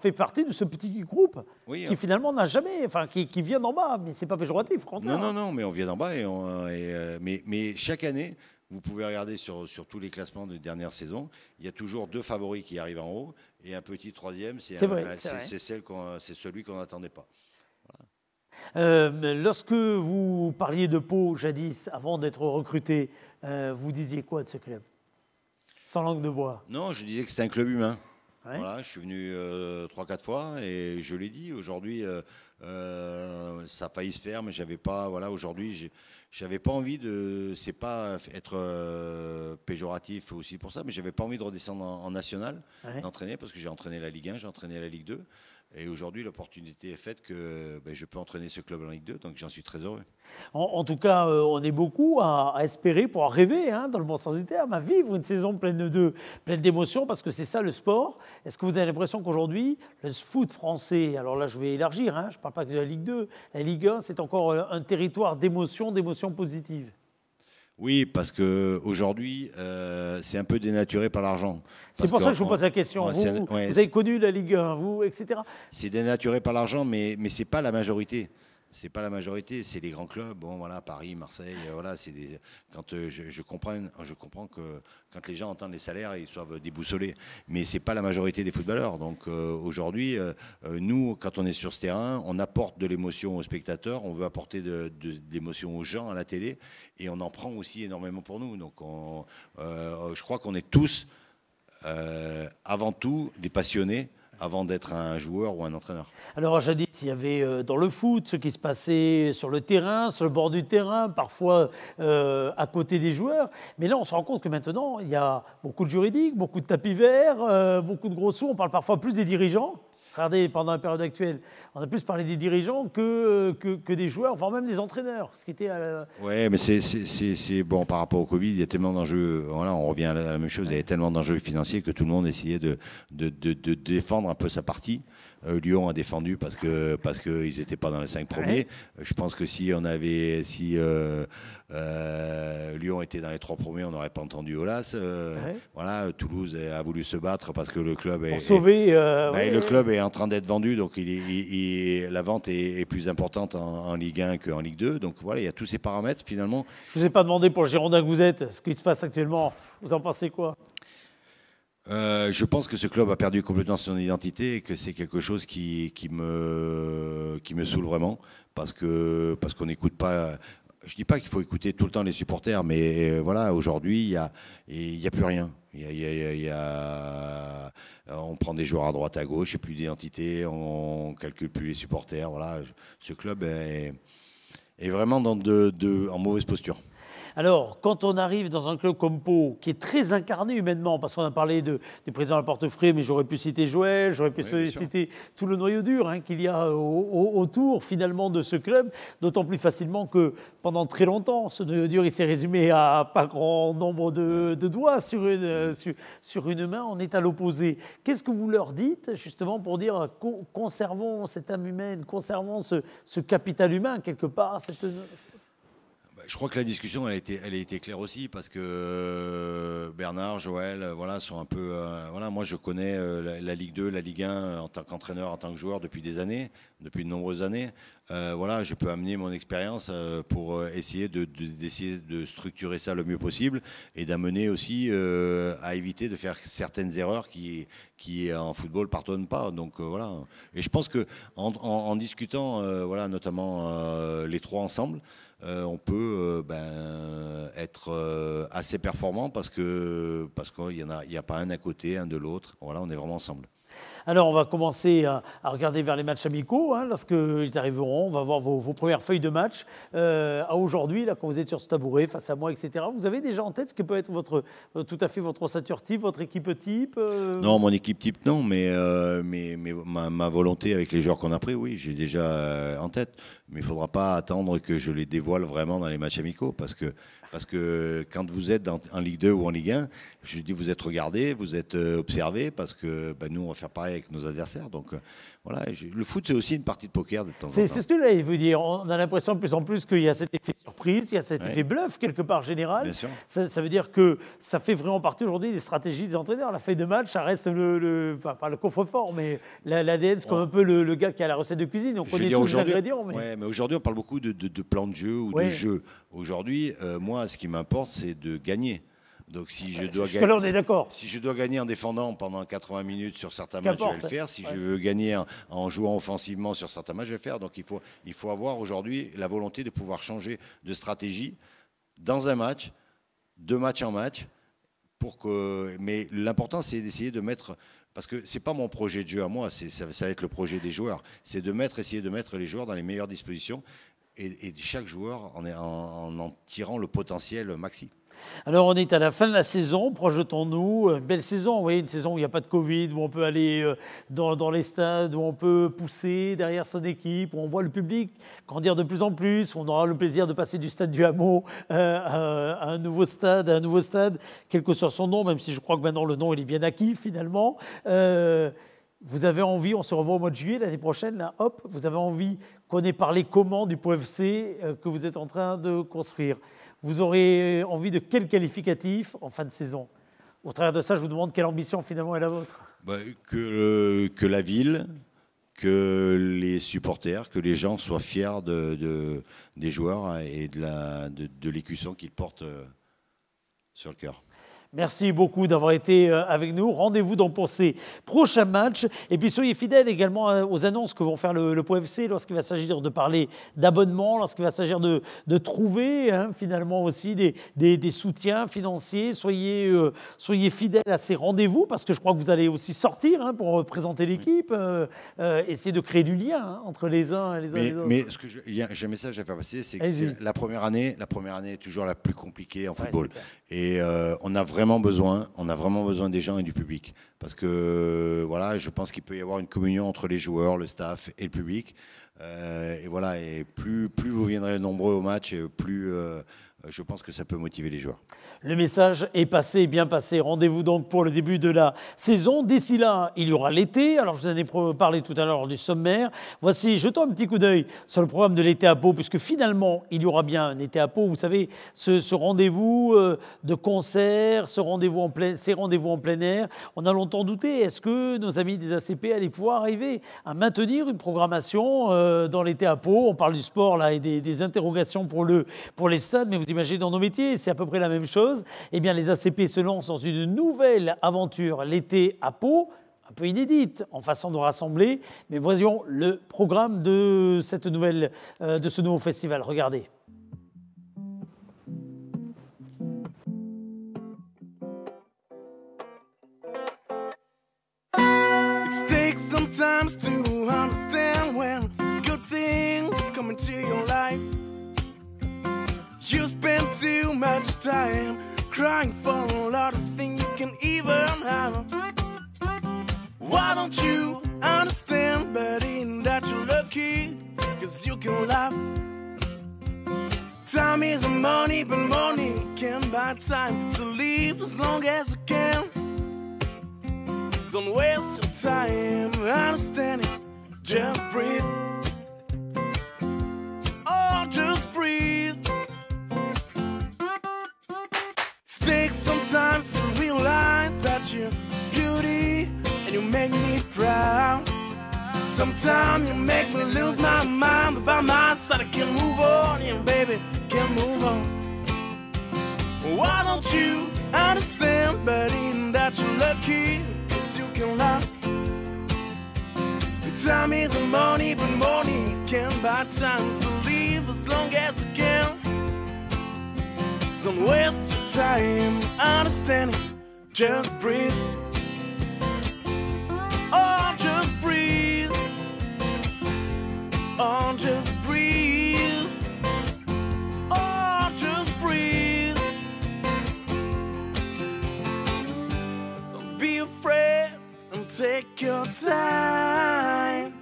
fait partie de ce petit groupe qui euh. finalement n'a jamais, enfin qui, vient d'en bas, mais c'est pas péjoratif. Non, non, non, mais on vient d'en bas et, euh, mais, mais, chaque année, vous pouvez regarder sur, sur tous les classements de dernière saison, il y a toujours deux favoris qui arrivent en haut et un petit troisième, c'est c'est c'est celui qu'on n'attendait pas. lorsque vous parliez de Pau jadis, avant d'être recruté, vous disiez quoi de ce club sans langue de bois. Non, je disais que c'était un club humain. Voilà, je suis venu euh, trois, 4 quatre fois et je l'ai dit. Aujourd'hui, euh, euh, ça a failli se faire, mais j'avais pas. Voilà, aujourd'hui, j'avais pas envie de. C'est pas être péjoratif aussi pour ça, mais j'avais pas envie de redescendre en, national, d'entraîner parce que j'ai entraîné la Ligue 1, j'ai entraîné la Ligue 2. Et aujourd'hui, l'opportunité est faite que ben, je peux entraîner ce club en Ligue 2, donc j'en suis très heureux. En, tout cas, euh, on est beaucoup à, espérer, pour rêver, hein, dans le bon sens du terme, à vivre une saison pleine de pleine d'émotions, parce que c'est ça le sport. Est-ce que vous avez l'impression qu'aujourd'hui, le foot français, alors là je vais élargir, hein, je ne parle pas que de la Ligue 2, la Ligue 1, c'est encore euh, un territoire d'émotions, d'émotions positives oui, parce que aujourd'hui, euh, c'est un peu dénaturé par l'argent. C'est pour ça que je vous pose la question. vous, avez connu la Ligue 1, vous, etc. C'est dénaturé par l'argent, mais, mais ce n'est pas la majorité c'est pas la majorité, c'est les grands clubs. Bon, voilà, Paris, Marseille, euh, voilà, c'est des. Quand euh, je, comprends, je comprends que quand les gens entendent les salaires, ils soient déboussolés, Mais c'est pas la majorité des footballeurs. Donc euh, aujourd'hui, nous, quand on est sur ce terrain, on apporte de l'émotion aux spectateurs, on veut apporter de, l'émotion aux gens à la télé, et on en prend aussi énormément pour nous. Donc, je crois qu'on est tous, avant tout, des passionnés avant d'être un joueur ou un entraîneur Alors, jadis, il y avait euh, dans le foot ce qui se passait sur le terrain, sur le bord du terrain, parfois euh, à côté des joueurs. Mais là, on se rend compte que maintenant, il y a beaucoup de juridiques, beaucoup de tapis verts, euh, beaucoup de gros sous. On parle parfois plus des dirigeants Regardez, pendant la période actuelle, on a plus parlé des dirigeants que, euh, que, des joueurs, voire même des entraîneurs. Ce qui était euh, Ouais, mais c'est bon par rapport au Covid, il y a tellement d'enjeux. Voilà, on revient à la, même chose. Il y avait tellement d'enjeux financiers que tout le monde essayait de, de, de défendre un peu sa partie. Euh, Lyon a défendu parce que parce qu'ils n'étaient pas dans les cinq premiers. Euh, je pense que si on avait si euh, Lyon était dans les trois premiers, on n'aurait pas entendu Olas. Voilà, Toulouse a voulu se battre parce que le club est, sauvé. Bah, le club est en train d'être vendu, donc la vente est, plus importante en, Ligue 1 qu'en Ligue 2. Donc voilà, il y a tous ces paramètres finalement. Je ne vous ai pas demandé pour le Girondin que vous êtes, ce qui se passe actuellement. Vous en pensez quoi euh, je pense que ce club a perdu complètement son identité et que c'est quelque chose qui, me, saoule vraiment parce qu'on parce qu'on n'écoute pas. Je ne dis pas qu'il faut écouter tout le temps les supporters, mais voilà, aujourd'hui, il n'y a, a plus rien. on prend des joueurs à droite, à gauche, il n'y a plus d'identité, on calcule plus les supporters. Voilà, ce club est, vraiment dans en mauvaise posture. Alors, quand on arrive dans un club comme Pau, qui est très incarné humainement, parce qu'on a parlé de, du président Laporte-Frère, mais j'aurais pu citer Joël, j'aurais pu citer tout le noyau dur hein, qu'il y a autour, finalement, de ce club, d'autant plus facilement que pendant très longtemps, ce noyau dur, il s'est résumé à pas grand nombre de, doigts sur une, euh, sur, une main. On est à l'opposé. Qu'est-ce que vous leur dites, justement, pour dire conservons cette âme humaine, conservons ce, capital humain, quelque part bah, je crois que la discussion, elle a été, elle a été claire aussi parce que euh, Bernard, Joël, euh, voilà, sont un peu, euh, voilà, moi je connais la, Ligue 2, la Ligue 1 en tant qu'entraîneur, en tant que joueur depuis des années, depuis de nombreuses années. voilà, je peux amener mon expérience pour essayer de, d'essayer de, structurer ça le mieux possible et d'amener aussi à éviter de faire certaines erreurs qui, qui en football pardonnent pas. Donc voilà. Et je pense que en, en discutant, voilà, notamment les trois ensemble. Euh, on peut euh, ben, être euh, assez performant parce que parce qu'il n'y a, y a pas un à côté, un de l'autre. Voilà, on est vraiment ensemble. Alors, on va commencer à, regarder vers les matchs amicaux, hein, lorsqu'ils arriveront. On va voir vos, premières feuilles de match. Euh, à aujourd'hui, quand vous êtes sur ce tabouret, face à moi, etc., vous avez déjà en tête ce que peut être votre, tout à fait votre ossature type, votre équipe type euh Non, mon équipe type, non, euh, mais, ma, ma, volonté avec les joueurs qu'on a pris, oui, j'ai déjà en tête. Mais il ne faudra pas attendre que je les dévoile vraiment dans les matchs amicaux, parce que parce que quand vous êtes en Ligue 2 ou en Ligue 1, je dis vous êtes regardé, vous êtes euh, observé, parce que ben, nous, on va faire pareil avec nos adversaires. Donc, euh, le foot, c'est aussi une partie de poker de temps en temps. C'est ce que là, il veut dire. On a l'impression de plus en plus qu'il y a cet effet surprise, il y a cet effet bluff quelque part général. Bien sûr. Ça, veut dire que ça fait vraiment partie aujourd'hui des stratégies des entraîneurs. La feuille de match, ça reste le, enfin, pas le coffre-fort, mais l'ADN, c'est comme un peu le, gars qui a la recette de cuisine. On connaît les Mais, ouais, mais aujourd'hui, on parle beaucoup de, plans de, plan de jeu ou de jeu. Aujourd'hui, euh, moi, ce qui m'importe, c'est de gagner. Donc si je, euh, dois gagner, si je dois gagner en défendant pendant 80 minutes sur certains matchs, je vais le faire. Si je veux gagner en, jouant offensivement sur certains matchs, je vais le faire. Donc il faut, il faut avoir aujourd'hui la volonté de pouvoir changer de stratégie dans un match, de match en match. Pour que, mais l'important, c'est d'essayer de mettre parce que c'est pas mon projet de jeu à moi, ça, ça, va être le projet des joueurs. C'est de mettre, essayer de mettre les joueurs dans les meilleures dispositions et, chaque joueur en, en, en tirant le potentiel maxi. Alors on est à la fin de la saison, projetons-nous, une euh, belle saison, vous voyez, une saison où il n'y a pas de Covid, où on peut aller euh, dans, les stades, où on peut pousser derrière son équipe, où on voit le public grandir de plus en plus, on aura le plaisir de passer du stade du hameau euh, à, un nouveau stade, à un nouveau stade, quel que soit son nom, même si je crois que maintenant le nom il est bien acquis finalement. vous avez envie, on se revoit au mois de juillet l'année prochaine, là, hop, vous avez envie qu'on ait parlé comment du POFC que vous êtes en train de construire. Vous aurez envie de quel qualificatif en fin de saison Au travers de ça, je vous demande quelle ambition finalement est la vôtre bah, que, euh, que, la ville, que les supporters, que les gens soient fiers des joueurs et de l'écusson qu'ils portent euh, sur le cœur. Merci beaucoup d'avoir été euh, avec nous. Rendez-vous dans pour ces prochains matchs. Et puis soyez fidèles également euh, aux annonces que vont faire le, le POFC lorsqu'il va s'agir de parler d'abonnement, lorsqu'il va s'agir de, trouver hein, finalement aussi des, soutiens financiers. Soyez, euh, soyez fidèles à ces rendez-vous parce que je crois que vous allez aussi sortir hein, pour présenter l'équipe, Essayez essayer de créer du lien hein, entre les uns et les, autres. Mais ce que j'ai un message à faire passer, c'est que la première année, la première année est toujours la plus compliquée en football. et on a vraiment besoin. On a vraiment besoin des gens et du public. Parce que, euh, voilà, je pense qu'il peut y avoir une communion entre les joueurs, le staff et le public. Euh, et voilà, et plus, plus vous viendrez nombreux au match, plus euh, je pense que ça peut motiver les joueurs. Le message est passé, bien passé. Rendez-vous donc pour le début de la saison. D'ici là, il y aura l'été. Alors, je vous en ai parlé tout à l'heure du sommaire. Voici, jetons un petit coup d'œil sur le programme de l'été à Pau, puisque finalement, il y aura bien un été à Pau. Vous savez, ce, rendez-vous euh, de concert, ce rendez-vous en plein, ces rendez-vous en plein air, on a longtemps douté. Est-ce que nos amis des ACP allaient pouvoir arriver à maintenir une programmation euh, dans l'été à Pau On parle du sport là et des, des interrogations pour, le, pour les stades, mais vous imaginez dans nos métiers, c'est à peu près la même chose eh bien les ACP se lancent dans une nouvelle aventure l'été à Pau, un peu inédite en façon de rassembler. Mais voyons le programme de, cette nouvelle, euh, de ce nouveau festival. Regardez. It sometimes to understand when good things come into your life. You spend too much time crying for a lot of things you can even have. Why don't you understand, buddy, that you're lucky? Cause you can laugh. Time is money, but money can buy time to live as long as you can. Don't waste your time, understand it, just breathe. Sometimes you make me lose my mind, but by my side I can move on, yeah, baby, can move on. Why don't you understand, buddy, that you're lucky, cause you can laugh? Time is a money, but money can buy time, so live as long as you can. Don't waste your time understanding, just breathe. Take your time.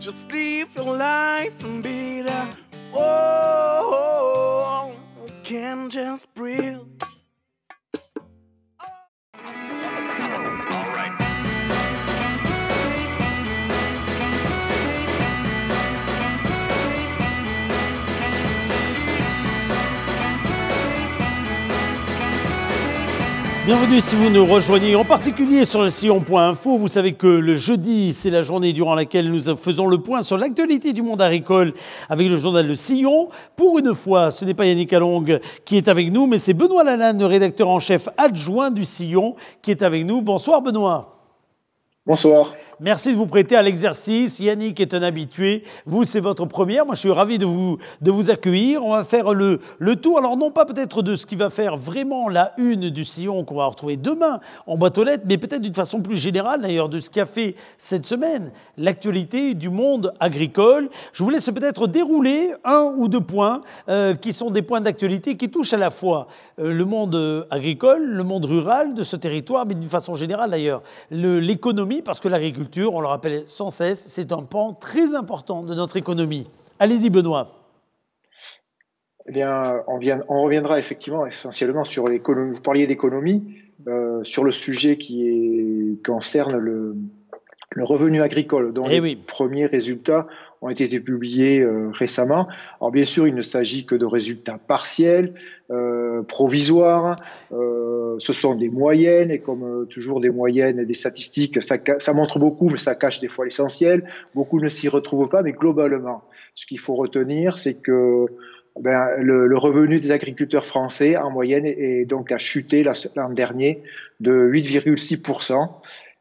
Just live your life and be the oh, oh. Can't just breathe. Bienvenue si vous nous rejoignez, en particulier sur le sillon.info. Vous savez que le jeudi, c'est la journée durant laquelle nous faisons le point sur l'actualité du monde agricole avec le journal Le Sillon. Pour une fois, ce n'est pas Yannick Along qui est avec nous, mais c'est Benoît Lalanne, rédacteur en chef adjoint du Sillon, qui est avec nous. Bonsoir Benoît. Bonsoir. Merci de vous prêter à l'exercice. Yannick est un habitué. Vous, c'est votre première. Moi, je suis ravi de vous, de vous accueillir. On va faire le, le tour. Alors, non pas peut-être de ce qui va faire vraiment la une du sillon qu'on va retrouver demain en boîte aux lettres, mais peut-être d'une façon plus générale, d'ailleurs, de ce qui a fait cette semaine l'actualité du monde agricole. Je vous laisse peut-être dérouler un ou deux points euh, qui sont des points d'actualité qui touchent à la fois euh, le monde euh, agricole, le monde rural de ce territoire, mais d'une façon générale, d'ailleurs, l'économie parce que l'agriculture, on le rappelle sans cesse, c'est un pan très important de notre économie. Allez-y, Benoît. Eh bien, on, reviendra effectivement essentiellement sur l'économie. Vous parliez d'économie, euh, sur le sujet qui concerne le, revenu agricole, dont premier eh les premiers résultats ont été publiés euh, récemment. Alors bien sûr, il ne s'agit que de résultats partiels, euh, provisoires. Euh, ce sont des moyennes et comme toujours des moyennes et des statistiques, ça, montre beaucoup, mais ça cache des fois l'essentiel. Beaucoup ne s'y retrouvent pas, mais globalement, ce qu'il faut retenir, c'est que ben, le, revenu des agriculteurs français en moyenne est, donc a chuté l'an dernier de 8,6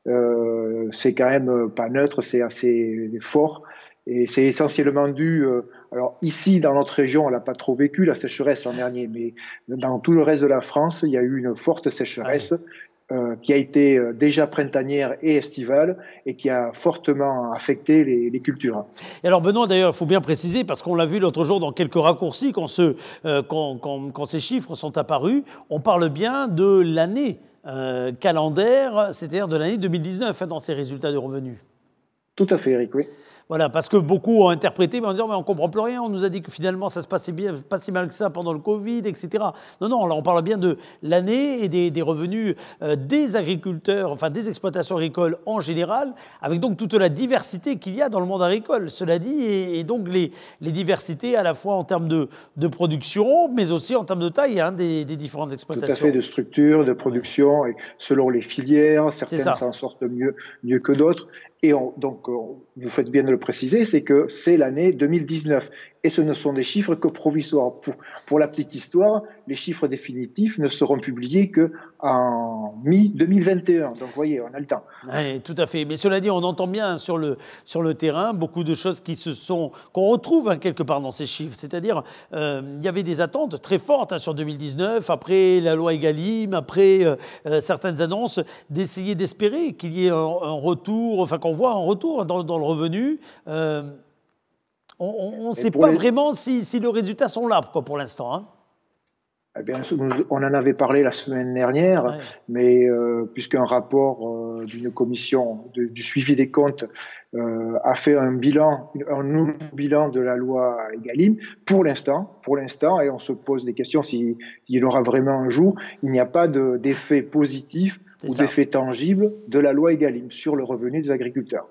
euh, c'est quand même pas neutre, c'est assez fort et c'est essentiellement dû, euh, alors ici dans notre région, on n'a pas trop vécu la sécheresse l'an dernier, mais dans tout le reste de la France, il y a eu une forte sécheresse. Ah euh, qui a été euh, déjà printanière et estivale et qui a fortement affecté les, cultures. Et alors Benoît, d'ailleurs, il faut bien préciser, parce qu'on l'a vu l'autre jour dans quelques raccourcis, quand, quand, ces chiffres sont apparus, on parle bien de l'année euh, calendaire, c'est-à-dire de l'année 2019 hein, dans ces résultats de revenus. Tout à fait, Eric, oui. Voilà, parce que beaucoup ont interprété mais en disant mais on comprend plus rien, on nous a dit que finalement ça se passait bien, pas si mal que ça pendant le Covid, etc. Non, non, là on parle bien de l'année et des, revenus euh, des agriculteurs, enfin des exploitations agricoles en général, avec donc toute la diversité qu'il y a dans le monde agricole, cela dit, et, donc les, diversités à la fois en termes de, production, mais aussi en termes de taille hein, des, différentes exploitations. Tout à fait, de structure, de production, et selon les filières, certaines s'en sortent mieux, mieux que d'autres. Et donc, vous faites bien de le préciser, c'est que c'est l'année 2019 et ce ne sont des chiffres que provisoires. Pour, pour la petite histoire, les chiffres définitifs ne seront publiés que en mi-2021. Donc, vous voyez, on a le temps. Oui, tout à fait. Mais cela dit, on entend bien sur le, sur le terrain beaucoup de choses qui se sont, qu'on retrouve hein, quelque part dans ces chiffres. C'est-à-dire, euh, il y avait des attentes très fortes hein, sur 2019, après la loi Egalim, après euh, euh, certaines annonces, d'essayer d'espérer qu'il y ait un, retour, enfin qu'on voit un retour dans, le revenu on ne sait pas vraiment si, les résultats sont là pour l'instant. Hein. Eh bien, on en avait parlé la semaine dernière, mais euh, puisqu'un rapport euh, d'une commission du suivi des comptes euh, a fait un bilan, un nouveau bilan de la loi Egalim, pour l'instant, pour l'instant, et on se pose des questions s'il si, y aura vraiment un jour, il n'y a pas d'effet positif ou d'effet tangible de la loi Egalim sur le revenu des agriculteurs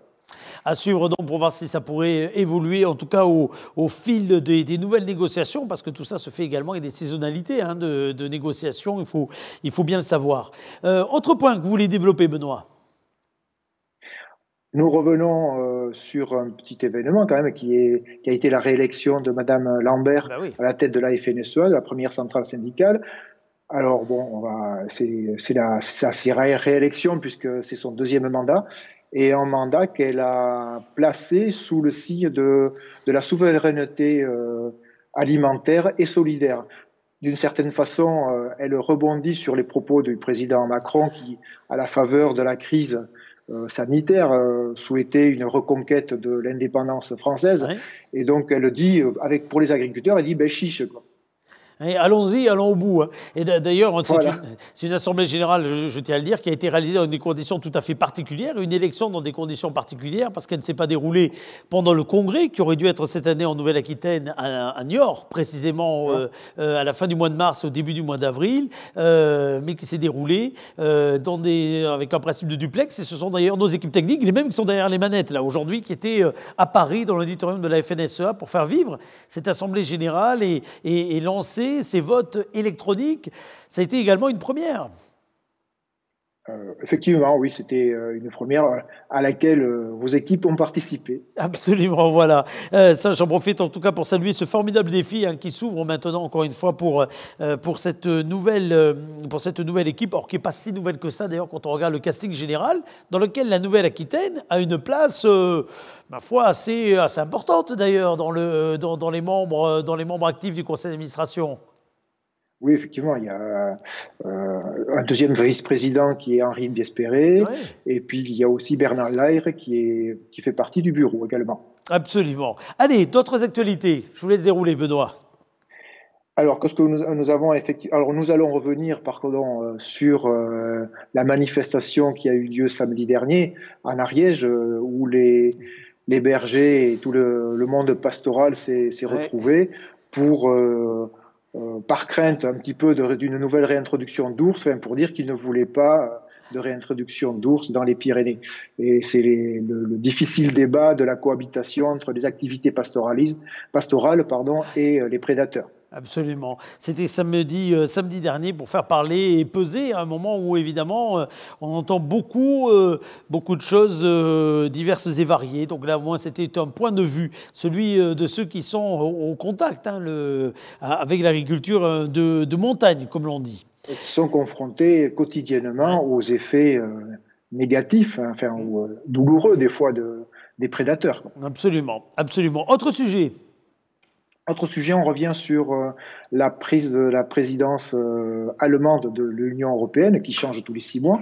à suivre donc pour voir si ça pourrait évoluer, en tout cas au, fil des, nouvelles négociations, parce que tout ça se fait également avec des saisonnalités hein, de, négociations, il faut, il faut bien le savoir. Euh, autre point que vous voulez développer, Benoît nous revenons euh, sur un petit événement quand même qui, est, qui a été la réélection de Madame Lambert ah bah à la tête de la FNSEA, la première centrale syndicale. Alors bon, c'est sa réélection puisque c'est son deuxième mandat et un mandat qu'elle a placé sous le signe de, de la souveraineté euh, alimentaire et solidaire. D'une certaine façon, euh, elle rebondit sur les propos du président Macron qui, à la faveur de la crise euh, sanitaire, souhaitait une reconquête de l'indépendance française. Et donc, elle dit, avec, pour les agriculteurs, elle dit, ben chiche. Hein, allons-y, allons au bout. Hein. Et d'ailleurs, c'est une, assemblée générale, je, tiens à le dire, qui a été réalisée dans des conditions tout à fait particulières, une élection dans des conditions particulières, parce qu'elle ne s'est pas déroulée pendant le congrès, qui aurait dû être cette année en Nouvelle-Aquitaine, à, Niort, précisément euh, euh, à la fin du mois de mars, au début du mois d'avril, euh, mais qui s'est déroulée avec un principe de duplex. Et ce sont d'ailleurs nos équipes techniques, les mêmes qui sont derrière les manettes, là, aujourd'hui, qui étaient à Paris, dans l'auditorium de la FNSEA, pour faire vivre cette assemblée générale et, et lancer ces votes électroniques, ça a été également une première. Euh, effectivement, oui, c'était euh, une première euh, à laquelle vos équipes ont participé. Absolument, *laughs* voilà. ça, j'en profite en tout cas pour saluer ce formidable défi hein, qui s'ouvre maintenant, encore une fois, pour, pour, cette nouvelle, pour cette nouvelle équipe, or qui n'est pas si nouvelle que ça, d'ailleurs, quand on regarde le casting général, dans lequel la Nouvelle-Aquitaine a une place, ma foi, assez, assez importante, d'ailleurs, dans, le, dans, les dans les membres actifs du conseil d'administration. Oui, effectivement, il y a euh, un deuxième vice-président qui est Henri Biespéré, et puis il y a aussi Bernard Lair qui, est, qui fait partie du bureau également. Absolument. Allez, d'autres actualités. Je vous laisse dérouler, Benoît. Alors, qu'est-ce que nous, avons Alors, nous allons revenir, pardon, euh, sur euh, la manifestation qui a eu lieu samedi dernier en Ariège, où les, les bergers et tout le, monde pastoral s'est retrouvé pour euh, par crainte un petit peu d'une nouvelle réintroduction d'ours, enfin, pour dire qu'il ne voulait pas euh, de réintroduction d'ours dans les Pyrénées. Et c'est le, difficile débat de la cohabitation entre les activités pastorales pardon, et euh, les prédateurs. Absolument. C'était samedi, euh, samedi dernier pour faire parler et peser à un moment où, évidemment, euh, on entend beaucoup, euh, beaucoup de choses diverses et variées. Donc là, au moins, c'était un point de vue, celui de ceux qui sont au, contact hein, le, avec l'agriculture de, montagne, comme l'on dit. Et qui sont confrontés quotidiennement aux effets négatifs, hein, enfin, douloureux des fois de, des prédateurs. Absolument, absolument. Autre sujet autre sujet, on revient sur euh, la prise de la présidence euh, allemande de l'Union européenne qui change tous les six mois.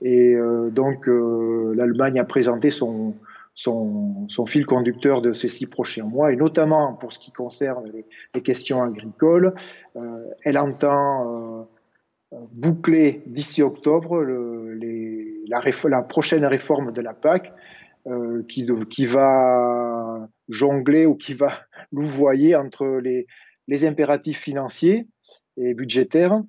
Et euh, donc l'Allemagne a présenté son, son, fil conducteur de ces six prochains mois, et notamment pour ce qui concerne les, questions agricoles. elle entend boucler d'ici octobre la prochaine réforme de la PAC euh, qui, va jongler ou qui va *laughs* louvoyer entre les, impératifs financiers et budgétaires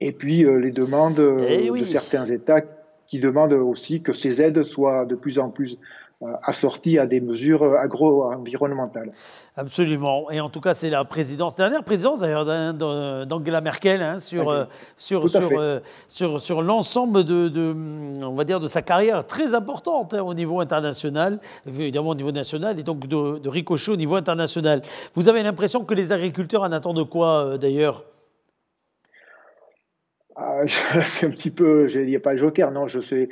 et puis euh, les demandes eh euh, de certains États qui demandent aussi que ces aides soient de plus en plus euh, assorti à des mesures agro-environnementales. Absolument. Et en tout cas, c'est la présidence, dernière présidence d'ailleurs d'Angela Merkel hein, sur, euh, sur, euh, sur, sur, l'ensemble de, on va dire, de sa carrière très importante hein, au niveau international, évidemment au niveau national, et donc de, ricochet au niveau international. Vous avez l'impression que les agriculteurs en attendent quoi d'ailleurs c'est ah, *laughs* un petit peu, je n'y a pas le joker, non, je sais.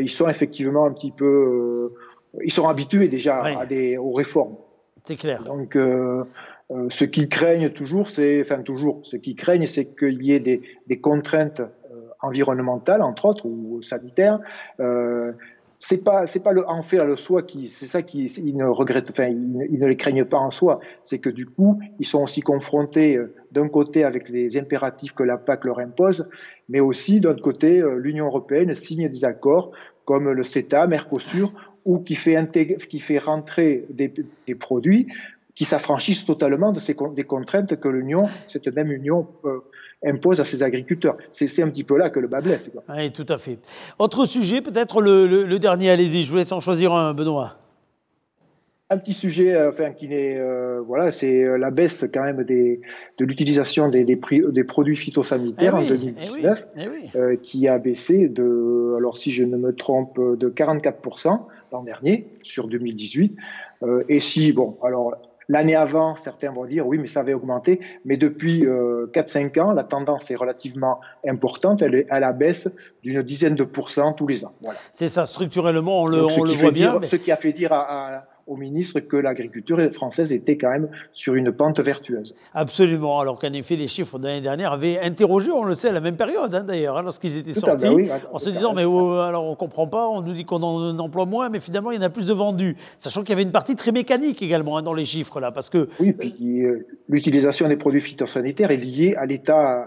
ils sont effectivement un petit peu ils sont habitués déjà à aux réformes. C'est clair. Donc, euh, euh, ce qu'ils craignent toujours, c'est, enfin toujours, ce qu'ils craignent, c'est qu'il y ait des, contraintes euh, environnementales, entre autres, ou sanitaires. c'est pas, c'est pas le en à le soi qui, c'est ça qui, ne regrettent, enfin, ils, ne les craignent pas en soi. C'est que du coup, ils sont aussi confrontés d'un côté avec les impératifs que la PAC leur impose, mais aussi d'un côté, l'Union européenne signe des accords comme le CETA, Mercosur, ou qui fait, qui fait rentrer des, produits qui s'affranchissent totalement de ces, des contraintes que l'Union, cette même Union, euh, impose à ses agriculteurs. C'est un petit peu là que le bas blesse. Oui, tout à fait. Autre sujet, peut-être le, dernier, allez-y, je vous laisse en choisir un, Benoît. Un petit sujet, euh, enfin, qui euh, voilà, c'est la baisse quand même de l'utilisation des, des, produits phytosanitaires eh en 2019, eh eh qui a baissé de, alors si je ne me trompe, de 44 l'an dernier, sur 2018. Euh, et si, bon, alors l'année avant, certains vont dire oui, mais ça avait augmenté, mais depuis euh, 4-5 ans, la tendance est relativement importante, elle est à la baisse d'une dizaine de pourcents tous les ans. Voilà. C'est ça, structurellement, on le, on le voit bien. Ce qui a fait dire à au ministre que l'agriculture française était quand même sur une pente vertueuse. Absolument, alors qu'en effet, les chiffres de l'année dernière avaient interrogé, on le sait, à la même période hein, d'ailleurs, hein, lorsqu'ils étaient sortis, en se disant, mais oh, alors on ne comprend pas, on nous dit qu'on en emploie moins, mais finalement, il y en a plus de vendus, sachant qu'il y avait une partie très mécanique également hein, dans les chiffres là, parce que... Oui, puis euh, l'utilisation des produits phytosanitaires est liée à l'état,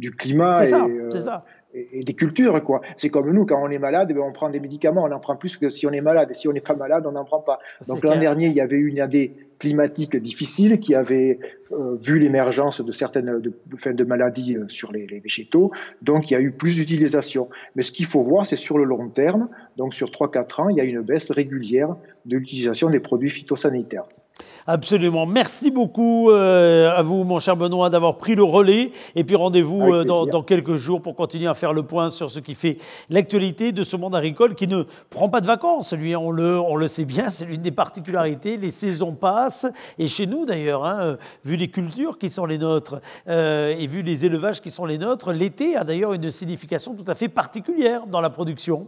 du climat. C'est ça, euh, c'est ça et des cultures, quoi. C'est comme nous, quand on est malade, ben, on prend des médicaments, on en prend plus que si on est malade. Et si on n'est pas malade, on n'en prend pas. Donc l'an dernier, il y avait eu une année climatique difficile qui avait euh, vu l'émergence de certaines de, de, maladies euh, sur les, végétaux. Donc il y a eu plus d'utilisation. Mais ce qu'il faut voir, c'est sur le long terme, donc sur 3-4 ans, il y a une baisse régulière de l'utilisation des produits phytosanitaires. Absolument. Merci beaucoup euh, à vous, mon cher Benoît, d'avoir pris le relais. Et puis rendez-vous euh, dans, quelques jours pour continuer à faire le point sur ce qui fait l'actualité de ce monde agricole qui ne prend pas de vacances. Lui, hein. on le, sait bien, c'est l'une des particularités. Les saisons passent. Et chez nous, d'ailleurs, hein, euh, vu les cultures qui sont les nôtres et vu les élevages qui sont les nôtres, l'été a d'ailleurs une signification tout à fait particulière dans la production.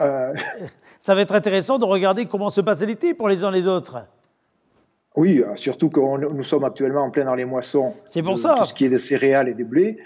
Euh, *laughs* ça va être intéressant de regarder comment se passe l'été pour les uns les autres. Oui, euh, surtout que nous sommes actuellement en plein dans les moissons. C'est pour ça. Tout ce qui est de céréales et de blés.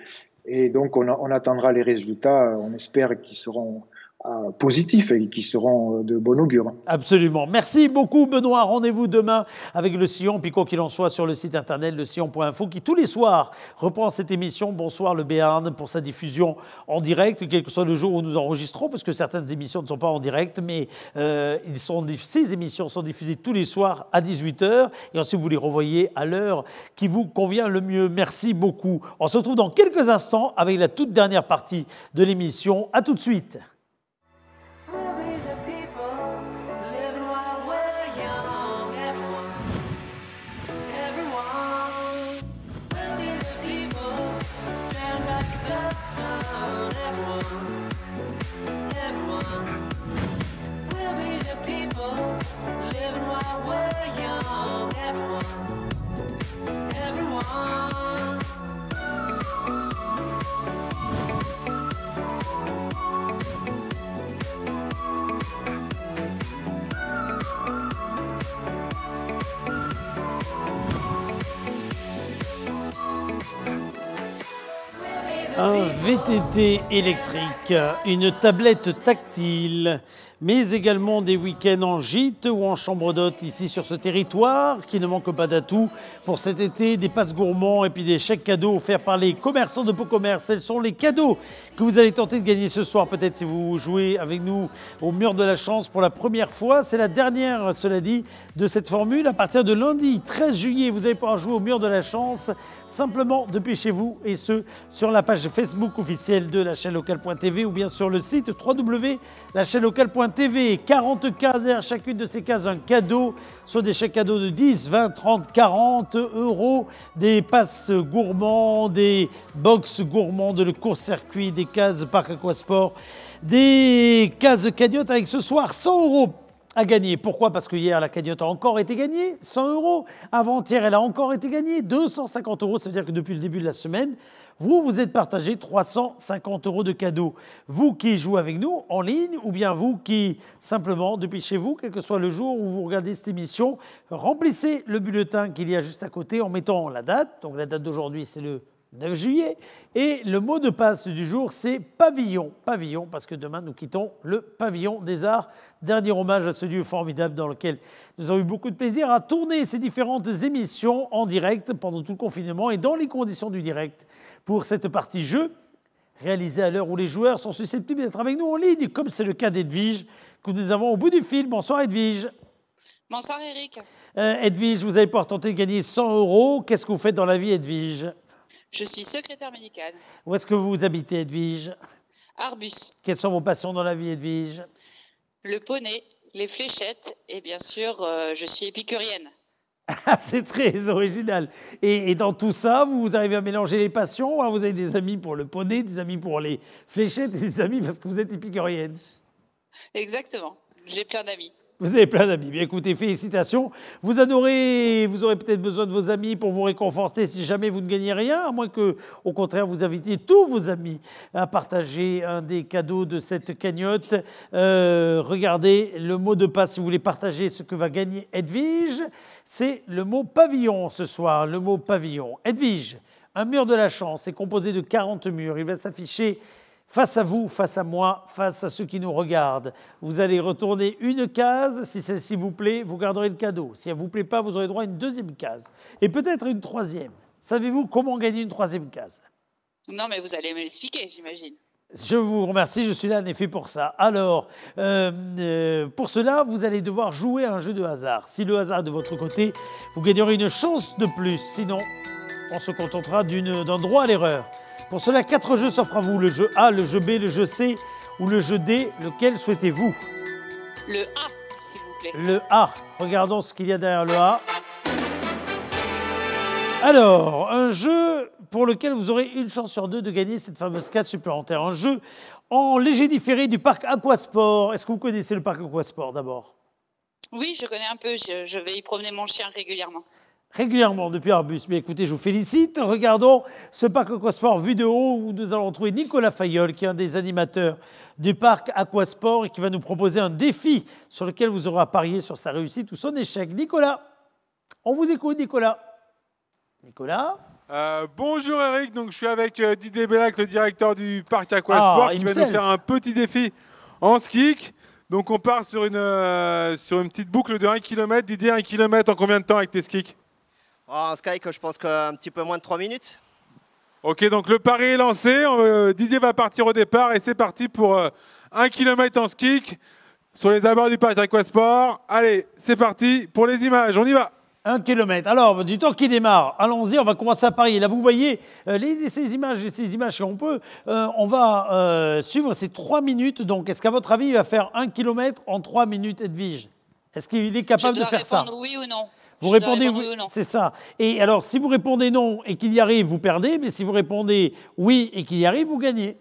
Et donc, on attendra les résultats. On espère qu'ils seront euh, positifs et qui seront euh, de bon augure. Absolument. Merci beaucoup Benoît. Rendez-vous demain avec le Sion, puis quoi qu'il en soit sur le site internet le Sion.info, qui tous les soirs reprend cette émission Bonsoir le Béarn pour sa diffusion en direct, quel que soit le jour où nous enregistrons, parce que certaines émissions ne sont pas en direct, mais euh, ces émissions sont diffusées tous les soirs à 18h et ensuite vous les revoyez à l'heure qui vous convient le mieux. Merci beaucoup. On se retrouve dans quelques instants avec la toute dernière partie de l'émission. À tout de suite. everyone, everyone, Un VTT électrique, une tablette tactile, mais également des week-ends en gîte ou en chambre d'hôte ici sur ce territoire qui ne manque pas d'atouts. Pour cet été, des passes gourmands et puis des chèques cadeaux offerts par les commerçants de beau Commerce. Celles sont les cadeaux que vous allez tenter de gagner ce soir, peut-être si vous jouez avec nous au mur de la chance pour la première fois. C'est la dernière, cela dit, de cette formule. À partir de lundi 13 juillet, vous allez pouvoir jouer au mur de la chance simplement depuis chez vous et ce sur la page Facebook officielle de la chaîne locale.tv ou bien sur le site locale.tv. 40 cases à chacune de ces cases, un cadeau, soit des chèques cadeaux de 10, 20, 30, 40 euros, des passes gourmands, des box gourmands de le court-circuit, des cases parc aquasport, des cases cagnottes avec ce soir 100 euros a gagné. Pourquoi Parce que hier, la cagnotte a encore été gagnée, 100 euros. Avant-hier, elle a encore été gagnée, 250 euros. Ça veut dire que depuis le début de la semaine, vous vous êtes partagé 350 euros de cadeaux. Vous qui jouez avec nous en ligne ou bien vous qui simplement depuis chez vous, quel que soit le jour où vous regardez cette émission, remplissez le bulletin qu'il y a juste à côté en mettant la date. Donc la date d'aujourd'hui, c'est le 9 juillet. Et le mot de passe du jour, c'est pavillon. Pavillon, parce que demain, nous quittons le pavillon des arts. Dernier hommage à ce lieu formidable dans lequel nous avons eu beaucoup de plaisir à tourner ces différentes émissions en direct pendant tout le confinement et dans les conditions du direct pour cette partie jeu réalisée à l'heure où les joueurs sont susceptibles d'être avec nous en ligne, comme c'est le cas d'Edwige, que nous avons au bout du fil. Bonsoir Edwige. Bonsoir Eric. Euh, Edwige, vous avez pas tenté de gagner 100 euros. Qu'est-ce que vous faites dans la vie Edwige je suis secrétaire médicale. Où est-ce que vous habitez, Edwige Arbus. Quelles sont vos passions dans la vie, Edwige Le poney, les fléchettes et bien sûr, euh, je suis épicurienne. *laughs* Ah, c'est très original. Et, dans tout ça, vous arrivez à mélanger les passions. Hein vous avez des amis pour le poney, des amis pour les fléchettes et des amis parce que vous êtes épicurienne. Exactement. J'ai plein d'amis. Vous avez plein d'amis. Bien écoutez, félicitations. Vous adorez, vous aurez peut-être besoin de vos amis pour vous réconforter si jamais vous ne gagnez rien, à moins que, au contraire, vous invitiez tous vos amis à partager un des cadeaux de cette cagnotte. Euh, regardez le mot de passe si vous voulez partager ce que va gagner Edwige. C'est le mot pavillon ce soir, le mot pavillon. Edwige, un mur de la chance est composé de 40 murs. Il va s'afficher face à vous, face à moi, face à ceux qui nous regardent. Vous allez retourner une case, si celle-ci vous plaît, vous garderez le cadeau. Si elle ne vous plaît pas, vous aurez droit à une deuxième case et peut-être une troisième. Savez-vous comment gagner une troisième case Non, mais vous allez me l'expliquer, j'imagine. Je vous remercie, je suis là en effet pour ça. Alors, euh, euh, pour cela, vous allez devoir jouer à un jeu de hasard. Si le hasard est de votre côté, vous gagnerez une chance de plus. Sinon, on se contentera d'un droit à l'erreur. Pour cela, quatre jeux s'offrent à vous. Le jeu A, le jeu B, le jeu C ou le jeu D. Lequel souhaitez-vous Le A, s'il vous plaît. Le A. Regardons ce qu'il y a derrière le A. Alors, un jeu pour lequel vous aurez une chance sur deux de gagner cette fameuse case supplémentaire. Un jeu en léger différé du parc Aquasport. Est-ce que vous connaissez le parc Aquasport d'abord Oui, je connais un peu. je, vais y promener mon chien régulièrement régulièrement depuis Arbus. Mais écoutez, je vous félicite. Regardons ce parc Aquasport vu de haut où nous allons retrouver Nicolas Fayol, qui est un des animateurs du parc Aquasport et qui va nous proposer un défi sur lequel vous aurez à parier sur sa réussite ou son échec. Nicolas, on vous écoute, Nicolas. Nicolas euh, bonjour Eric, donc je suis avec euh, Didier Bellac, le directeur du parc ah, Aquasport, qui va nous faire un petit défi en ski. Donc on part sur une, euh, sur une petite boucle de 1 km. Didier, 1 km en combien de temps avec tes skis ah, en Skype, je pense qu'un petit peu moins de 3 minutes. Ok, donc le pari est lancé. Euh, Didier va partir au départ et c'est parti pour 1 euh, km en ski sur les abords du parc Aquasport. Allez, c'est parti pour les images. On y va. 1 km. Alors, du temps qui démarre, allons-y, on va commencer à parier. Là, vous voyez euh, les, ces images, ces images, si on peut, on va suivre ces 3 minutes. Donc, est-ce qu'à votre avis, il va faire 1 km en 3 minutes, Edwige Est-ce qu'il est capable de faire ça Oui ou non vous répondez oui, c'est ça. Et alors, si vous répondez non et qu'il y arrive, vous perdez, mais si vous répondez oui et qu'il y arrive, vous gagnez.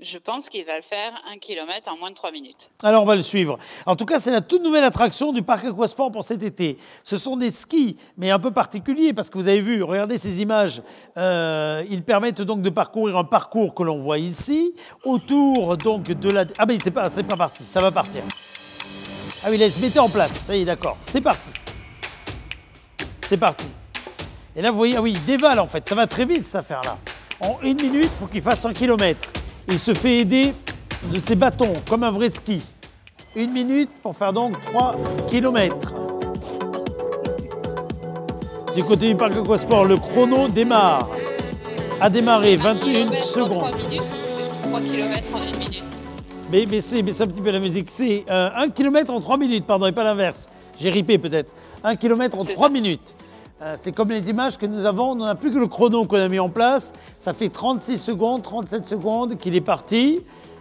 Je pense qu'il va le faire un kilomètre en moins de trois minutes. Alors on va le suivre. En tout cas, c'est la toute nouvelle attraction du parc Aquasport pour cet été. Ce sont des skis, mais un peu particuliers parce que vous avez vu, regardez ces images. Euh, ils permettent donc de parcourir un parcours que l'on voit ici autour donc de la. Ah ben c'est pas, c'est pas parti, ça va partir. Ah oui, là il se en place. Ça y est, d'accord. C'est parti. C'est parti. Et là, vous voyez, ah oui, il dévale en fait. Ça va très vite cette affaire-là. En une minute, il faut qu'il fasse un kilomètre. Il se fait aider de ses bâtons, comme un vrai ski. Une minute pour faire donc 3 km. Du côté du parc co-sport, le chrono démarre. A démarré 21 secondes. 3 minutes, en 1 minute. Mais, c'est un petit peu la musique. C'est euh, un 1 km en 3 minutes, pardon, et pas l'inverse. J'ai ripé peut-être. 1 km en 3 minutes. Euh, c'est comme les images que nous avons, on n'a plus que le chrono qu'on a mis en place. Ça fait 36 secondes, 37 secondes qu'il est parti.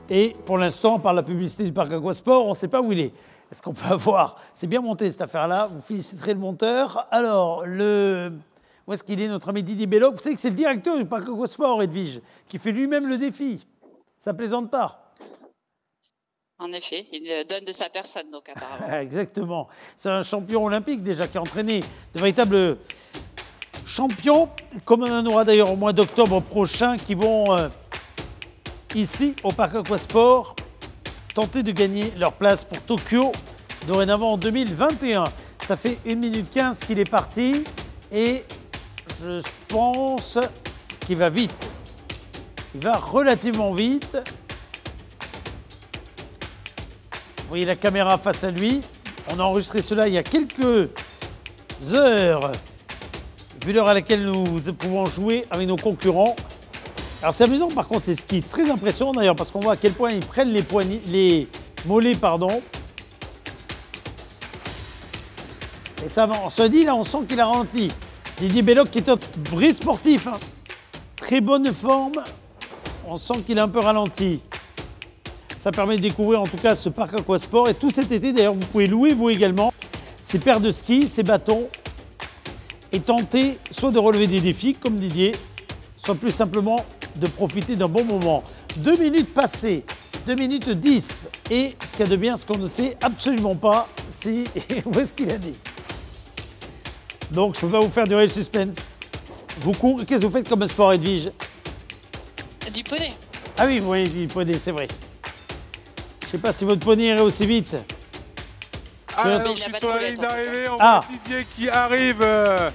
Et pour l'instant, par la publicité du parc Aquasport, on ne sait pas où il est. Est-ce qu'on peut *laughs* avoir C'est bien monté cette affaire-là, vous féliciterez le monteur. Alors, le... où est-ce qu'il est, notre ami Didier Belloc Vous savez que c'est le directeur du parc Aquasport, Edwige, qui fait lui-même le défi. Ça plaisante pas. En effet, il euh, donne de sa personne, donc apparemment. *laughs* Exactement. C'est un champion olympique déjà qui a entraîné de véritables champions, comme on en aura d'ailleurs au mois d'octobre prochain, qui vont euh, ici au Parc Aquasport tenter de gagner leur place pour Tokyo dorénavant en 2021. Ça fait 1 minute 15 qu'il est parti et je pense qu'il va vite. Il va relativement vite. Vous voyez la caméra face à lui. On a enregistré cela il y a quelques heures, vu l'heure à laquelle nous pouvons jouer avec nos concurrents. Alors c'est amusant par contre, c'est ce qui est très impressionnant d'ailleurs, parce qu'on voit à quel point ils prennent les, poignets, les mollets. Pardon. Et ça va. On Se dit là, on sent qu'il a ralenti. Didier Belloc qui est un vrai sportif, hein. très bonne forme. On sent qu'il a un peu ralenti. Ça permet de découvrir en tout cas ce parc aquasport. Et tout cet été, d'ailleurs, vous pouvez louer vous également ces paires de skis, ces bâtons et tenter soit de relever des défis comme Didier, soit plus simplement de profiter d'un bon moment. Deux minutes passées, deux minutes dix, Et ce qu'il y a de bien, ce qu'on ne sait absolument pas, c'est *laughs* où est-ce qu'il a dit. Donc je ne peux pas vous faire durer le suspense. Vous qu'est-ce que vous faites comme sport, Edwige Du poney. Ah oui, vous voyez du poney, c'est vrai. Je sais pas si votre poney irait aussi vite. Ah, je suis sur la ligne d'arrivée, on ah. voit Didier qui arrive euh,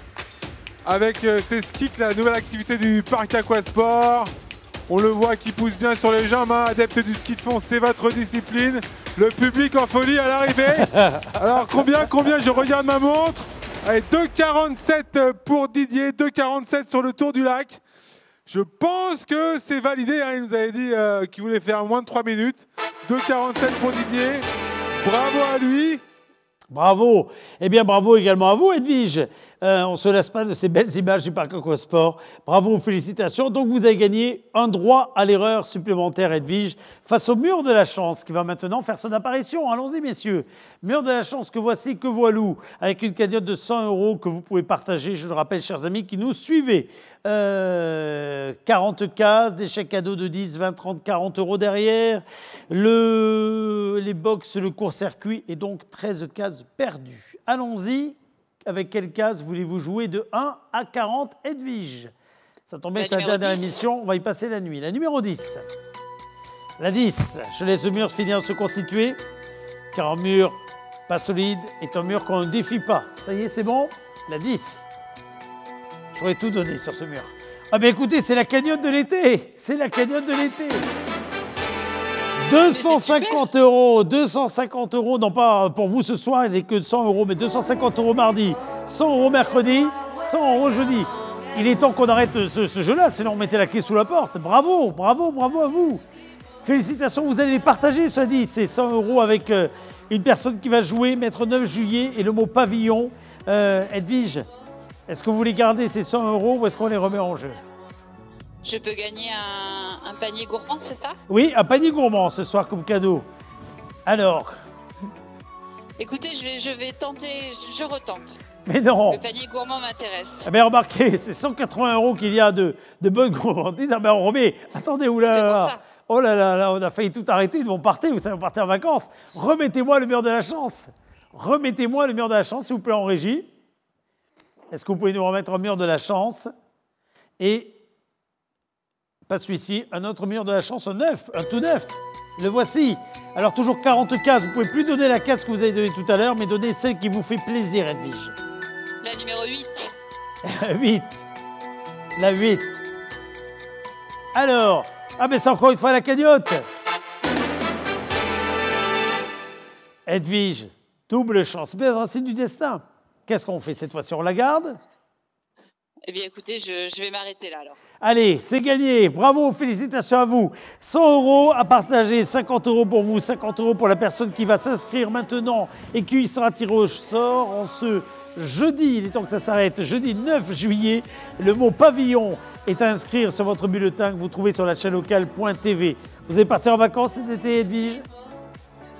avec euh, ses skis, la nouvelle activité du parc aquasport. On le voit qui pousse bien sur les jambes, hein, adepte du ski de fond, c'est votre discipline. Le public en folie à l'arrivée. *laughs* Alors combien, combien, je regarde ma montre. Allez, 2,47 euh, pour Didier, 2,47 sur le tour du lac. Je pense que c'est validé, hein, il nous avait dit qu'il voulait faire moins de 3 minutes. 2,47 pour Didier. Bravo à lui. Bravo. Eh bien, bravo également à vous, Edwige. Euh, on ne se lasse pas de ces belles images du Parc co-sport. Bravo, félicitations. Donc vous avez gagné un droit à l'erreur supplémentaire, Edwige, face au mur de la chance qui va maintenant faire son apparition. Allons-y, messieurs. Mur de la chance que voici, que voilou, avec une cagnotte de 100 euros que vous pouvez partager. Je le rappelle, chers amis qui nous suivez. 40 euh, cases, des chèques cadeaux de 10, 20, 30, 40 euros derrière. Le, les box, le court-circuit et donc 13 cases perdues. Allons-y avec quelle case voulez-vous jouer de 1 à 40 Edwige Ça tombait sur la dernière émission, on va y passer la nuit. La numéro 10. La 10, je laisse le mur finir de se constituer, car un mur pas solide est un mur qu'on ne défie pas. Ça y est, c'est bon La 10. J'aurais tout donner sur ce mur. Ah ben écoutez, c'est la cagnotte de l'été C'est la cagnotte de l'été 250 euros, 250 euros, non pas pour vous ce soir, il n'est que 100 euros, mais 250 euros mardi, 100 euros mercredi, 100 euros jeudi. Il est temps qu'on arrête ce, jeu-là, sinon on mettait la clé sous la porte. Bravo, bravo, bravo à vous. Félicitations, vous allez les partager, soit dit. ces 100 euros avec euh, une personne qui va jouer, mettre 9 juillet et le mot pavillon. Euh, Edwige, est-ce que vous les garder ces 100 euros ou est-ce qu'on les remet en jeu je peux gagner un, panier gourmand, c'est ça Oui, un panier gourmand ce soir comme cadeau. Alors Écoutez, je vais, tenter, je, retente. Mais non Le panier gourmand m'intéresse. Ah remarquez, c'est 180 euros qu'il y a de, de bonnes gourmandises. Ah ben, on remet, attendez, Oh là là, là, on a failli tout arrêter, ils vont partir, vous savez, on partir en vacances. Remettez-moi le mur de la chance. Remettez-moi le mur de la chance, s'il vous plaît, en régie. Est-ce que vous pouvez nous remettre le mur de la chance Et pas celui-ci, un autre mur de la chance, un neuf, un tout neuf. Le voici. Alors toujours 40 cases, vous pouvez plus donner la case que vous avez donnée tout à l'heure, mais donnez celle qui vous fait plaisir, Edwige. La numéro 8. 8. *laughs* La 8. Alors, ah mais c'est encore une fois la cagnotte. Edwige, double chance. C'est du destin. Qu'est-ce qu'on fait cette fois-ci On la garde eh bien, écoutez, je, vais m'arrêter là alors. Allez, c'est gagné. Bravo, félicitations à vous. 100 euros à partager, 50 euros pour vous, 50 euros pour la personne qui va s'inscrire maintenant et qui sera tirée au sort en ce jeudi. Il est temps que ça s'arrête. Jeudi 9 juillet, le mot pavillon est à inscrire sur votre bulletin que vous trouvez sur la chaîne locale.tv. Vous allez partir en vacances cet été, Edwige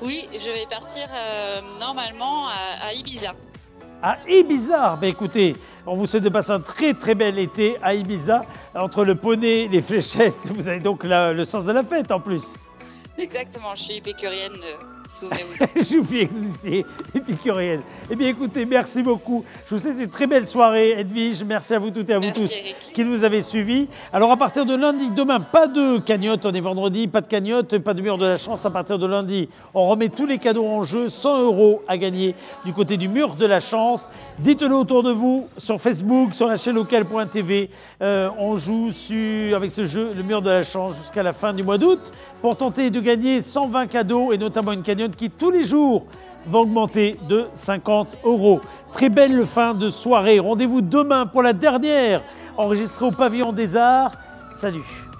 Oui, je vais partir euh, normalement à Ibiza à Ibiza. Ben écoutez, on vous souhaite de passer un très très bel été à Ibiza. Entre le poney, les fléchettes, vous avez donc le sens de la fête en plus. Exactement, je suis épicurienne. Souvenez-vous. *laughs* J'ai oublié que vous étiez Eh bien, écoutez, merci beaucoup. Je vous souhaite une très belle soirée, Edwige. Merci à vous toutes et à vous tous qui nous avez suivis. Alors, à partir de lundi, demain, pas de cagnotte. On est vendredi, pas de cagnotte, pas de mur de la chance. À partir de lundi, on remet tous les cadeaux en jeu. 100 euros à gagner du côté du mur de la chance. Dites-le autour de vous sur Facebook, sur la chaîne locale.tv. Euh, on joue sur, avec ce jeu, le mur de la chance, jusqu'à la fin du mois d'août pour tenter de gagner 120 cadeaux et notamment une cagnotte qui tous les jours va augmenter de 50 euros. Très belle fin de soirée. Rendez-vous demain pour la dernière enregistrée au Pavillon des Arts. Salut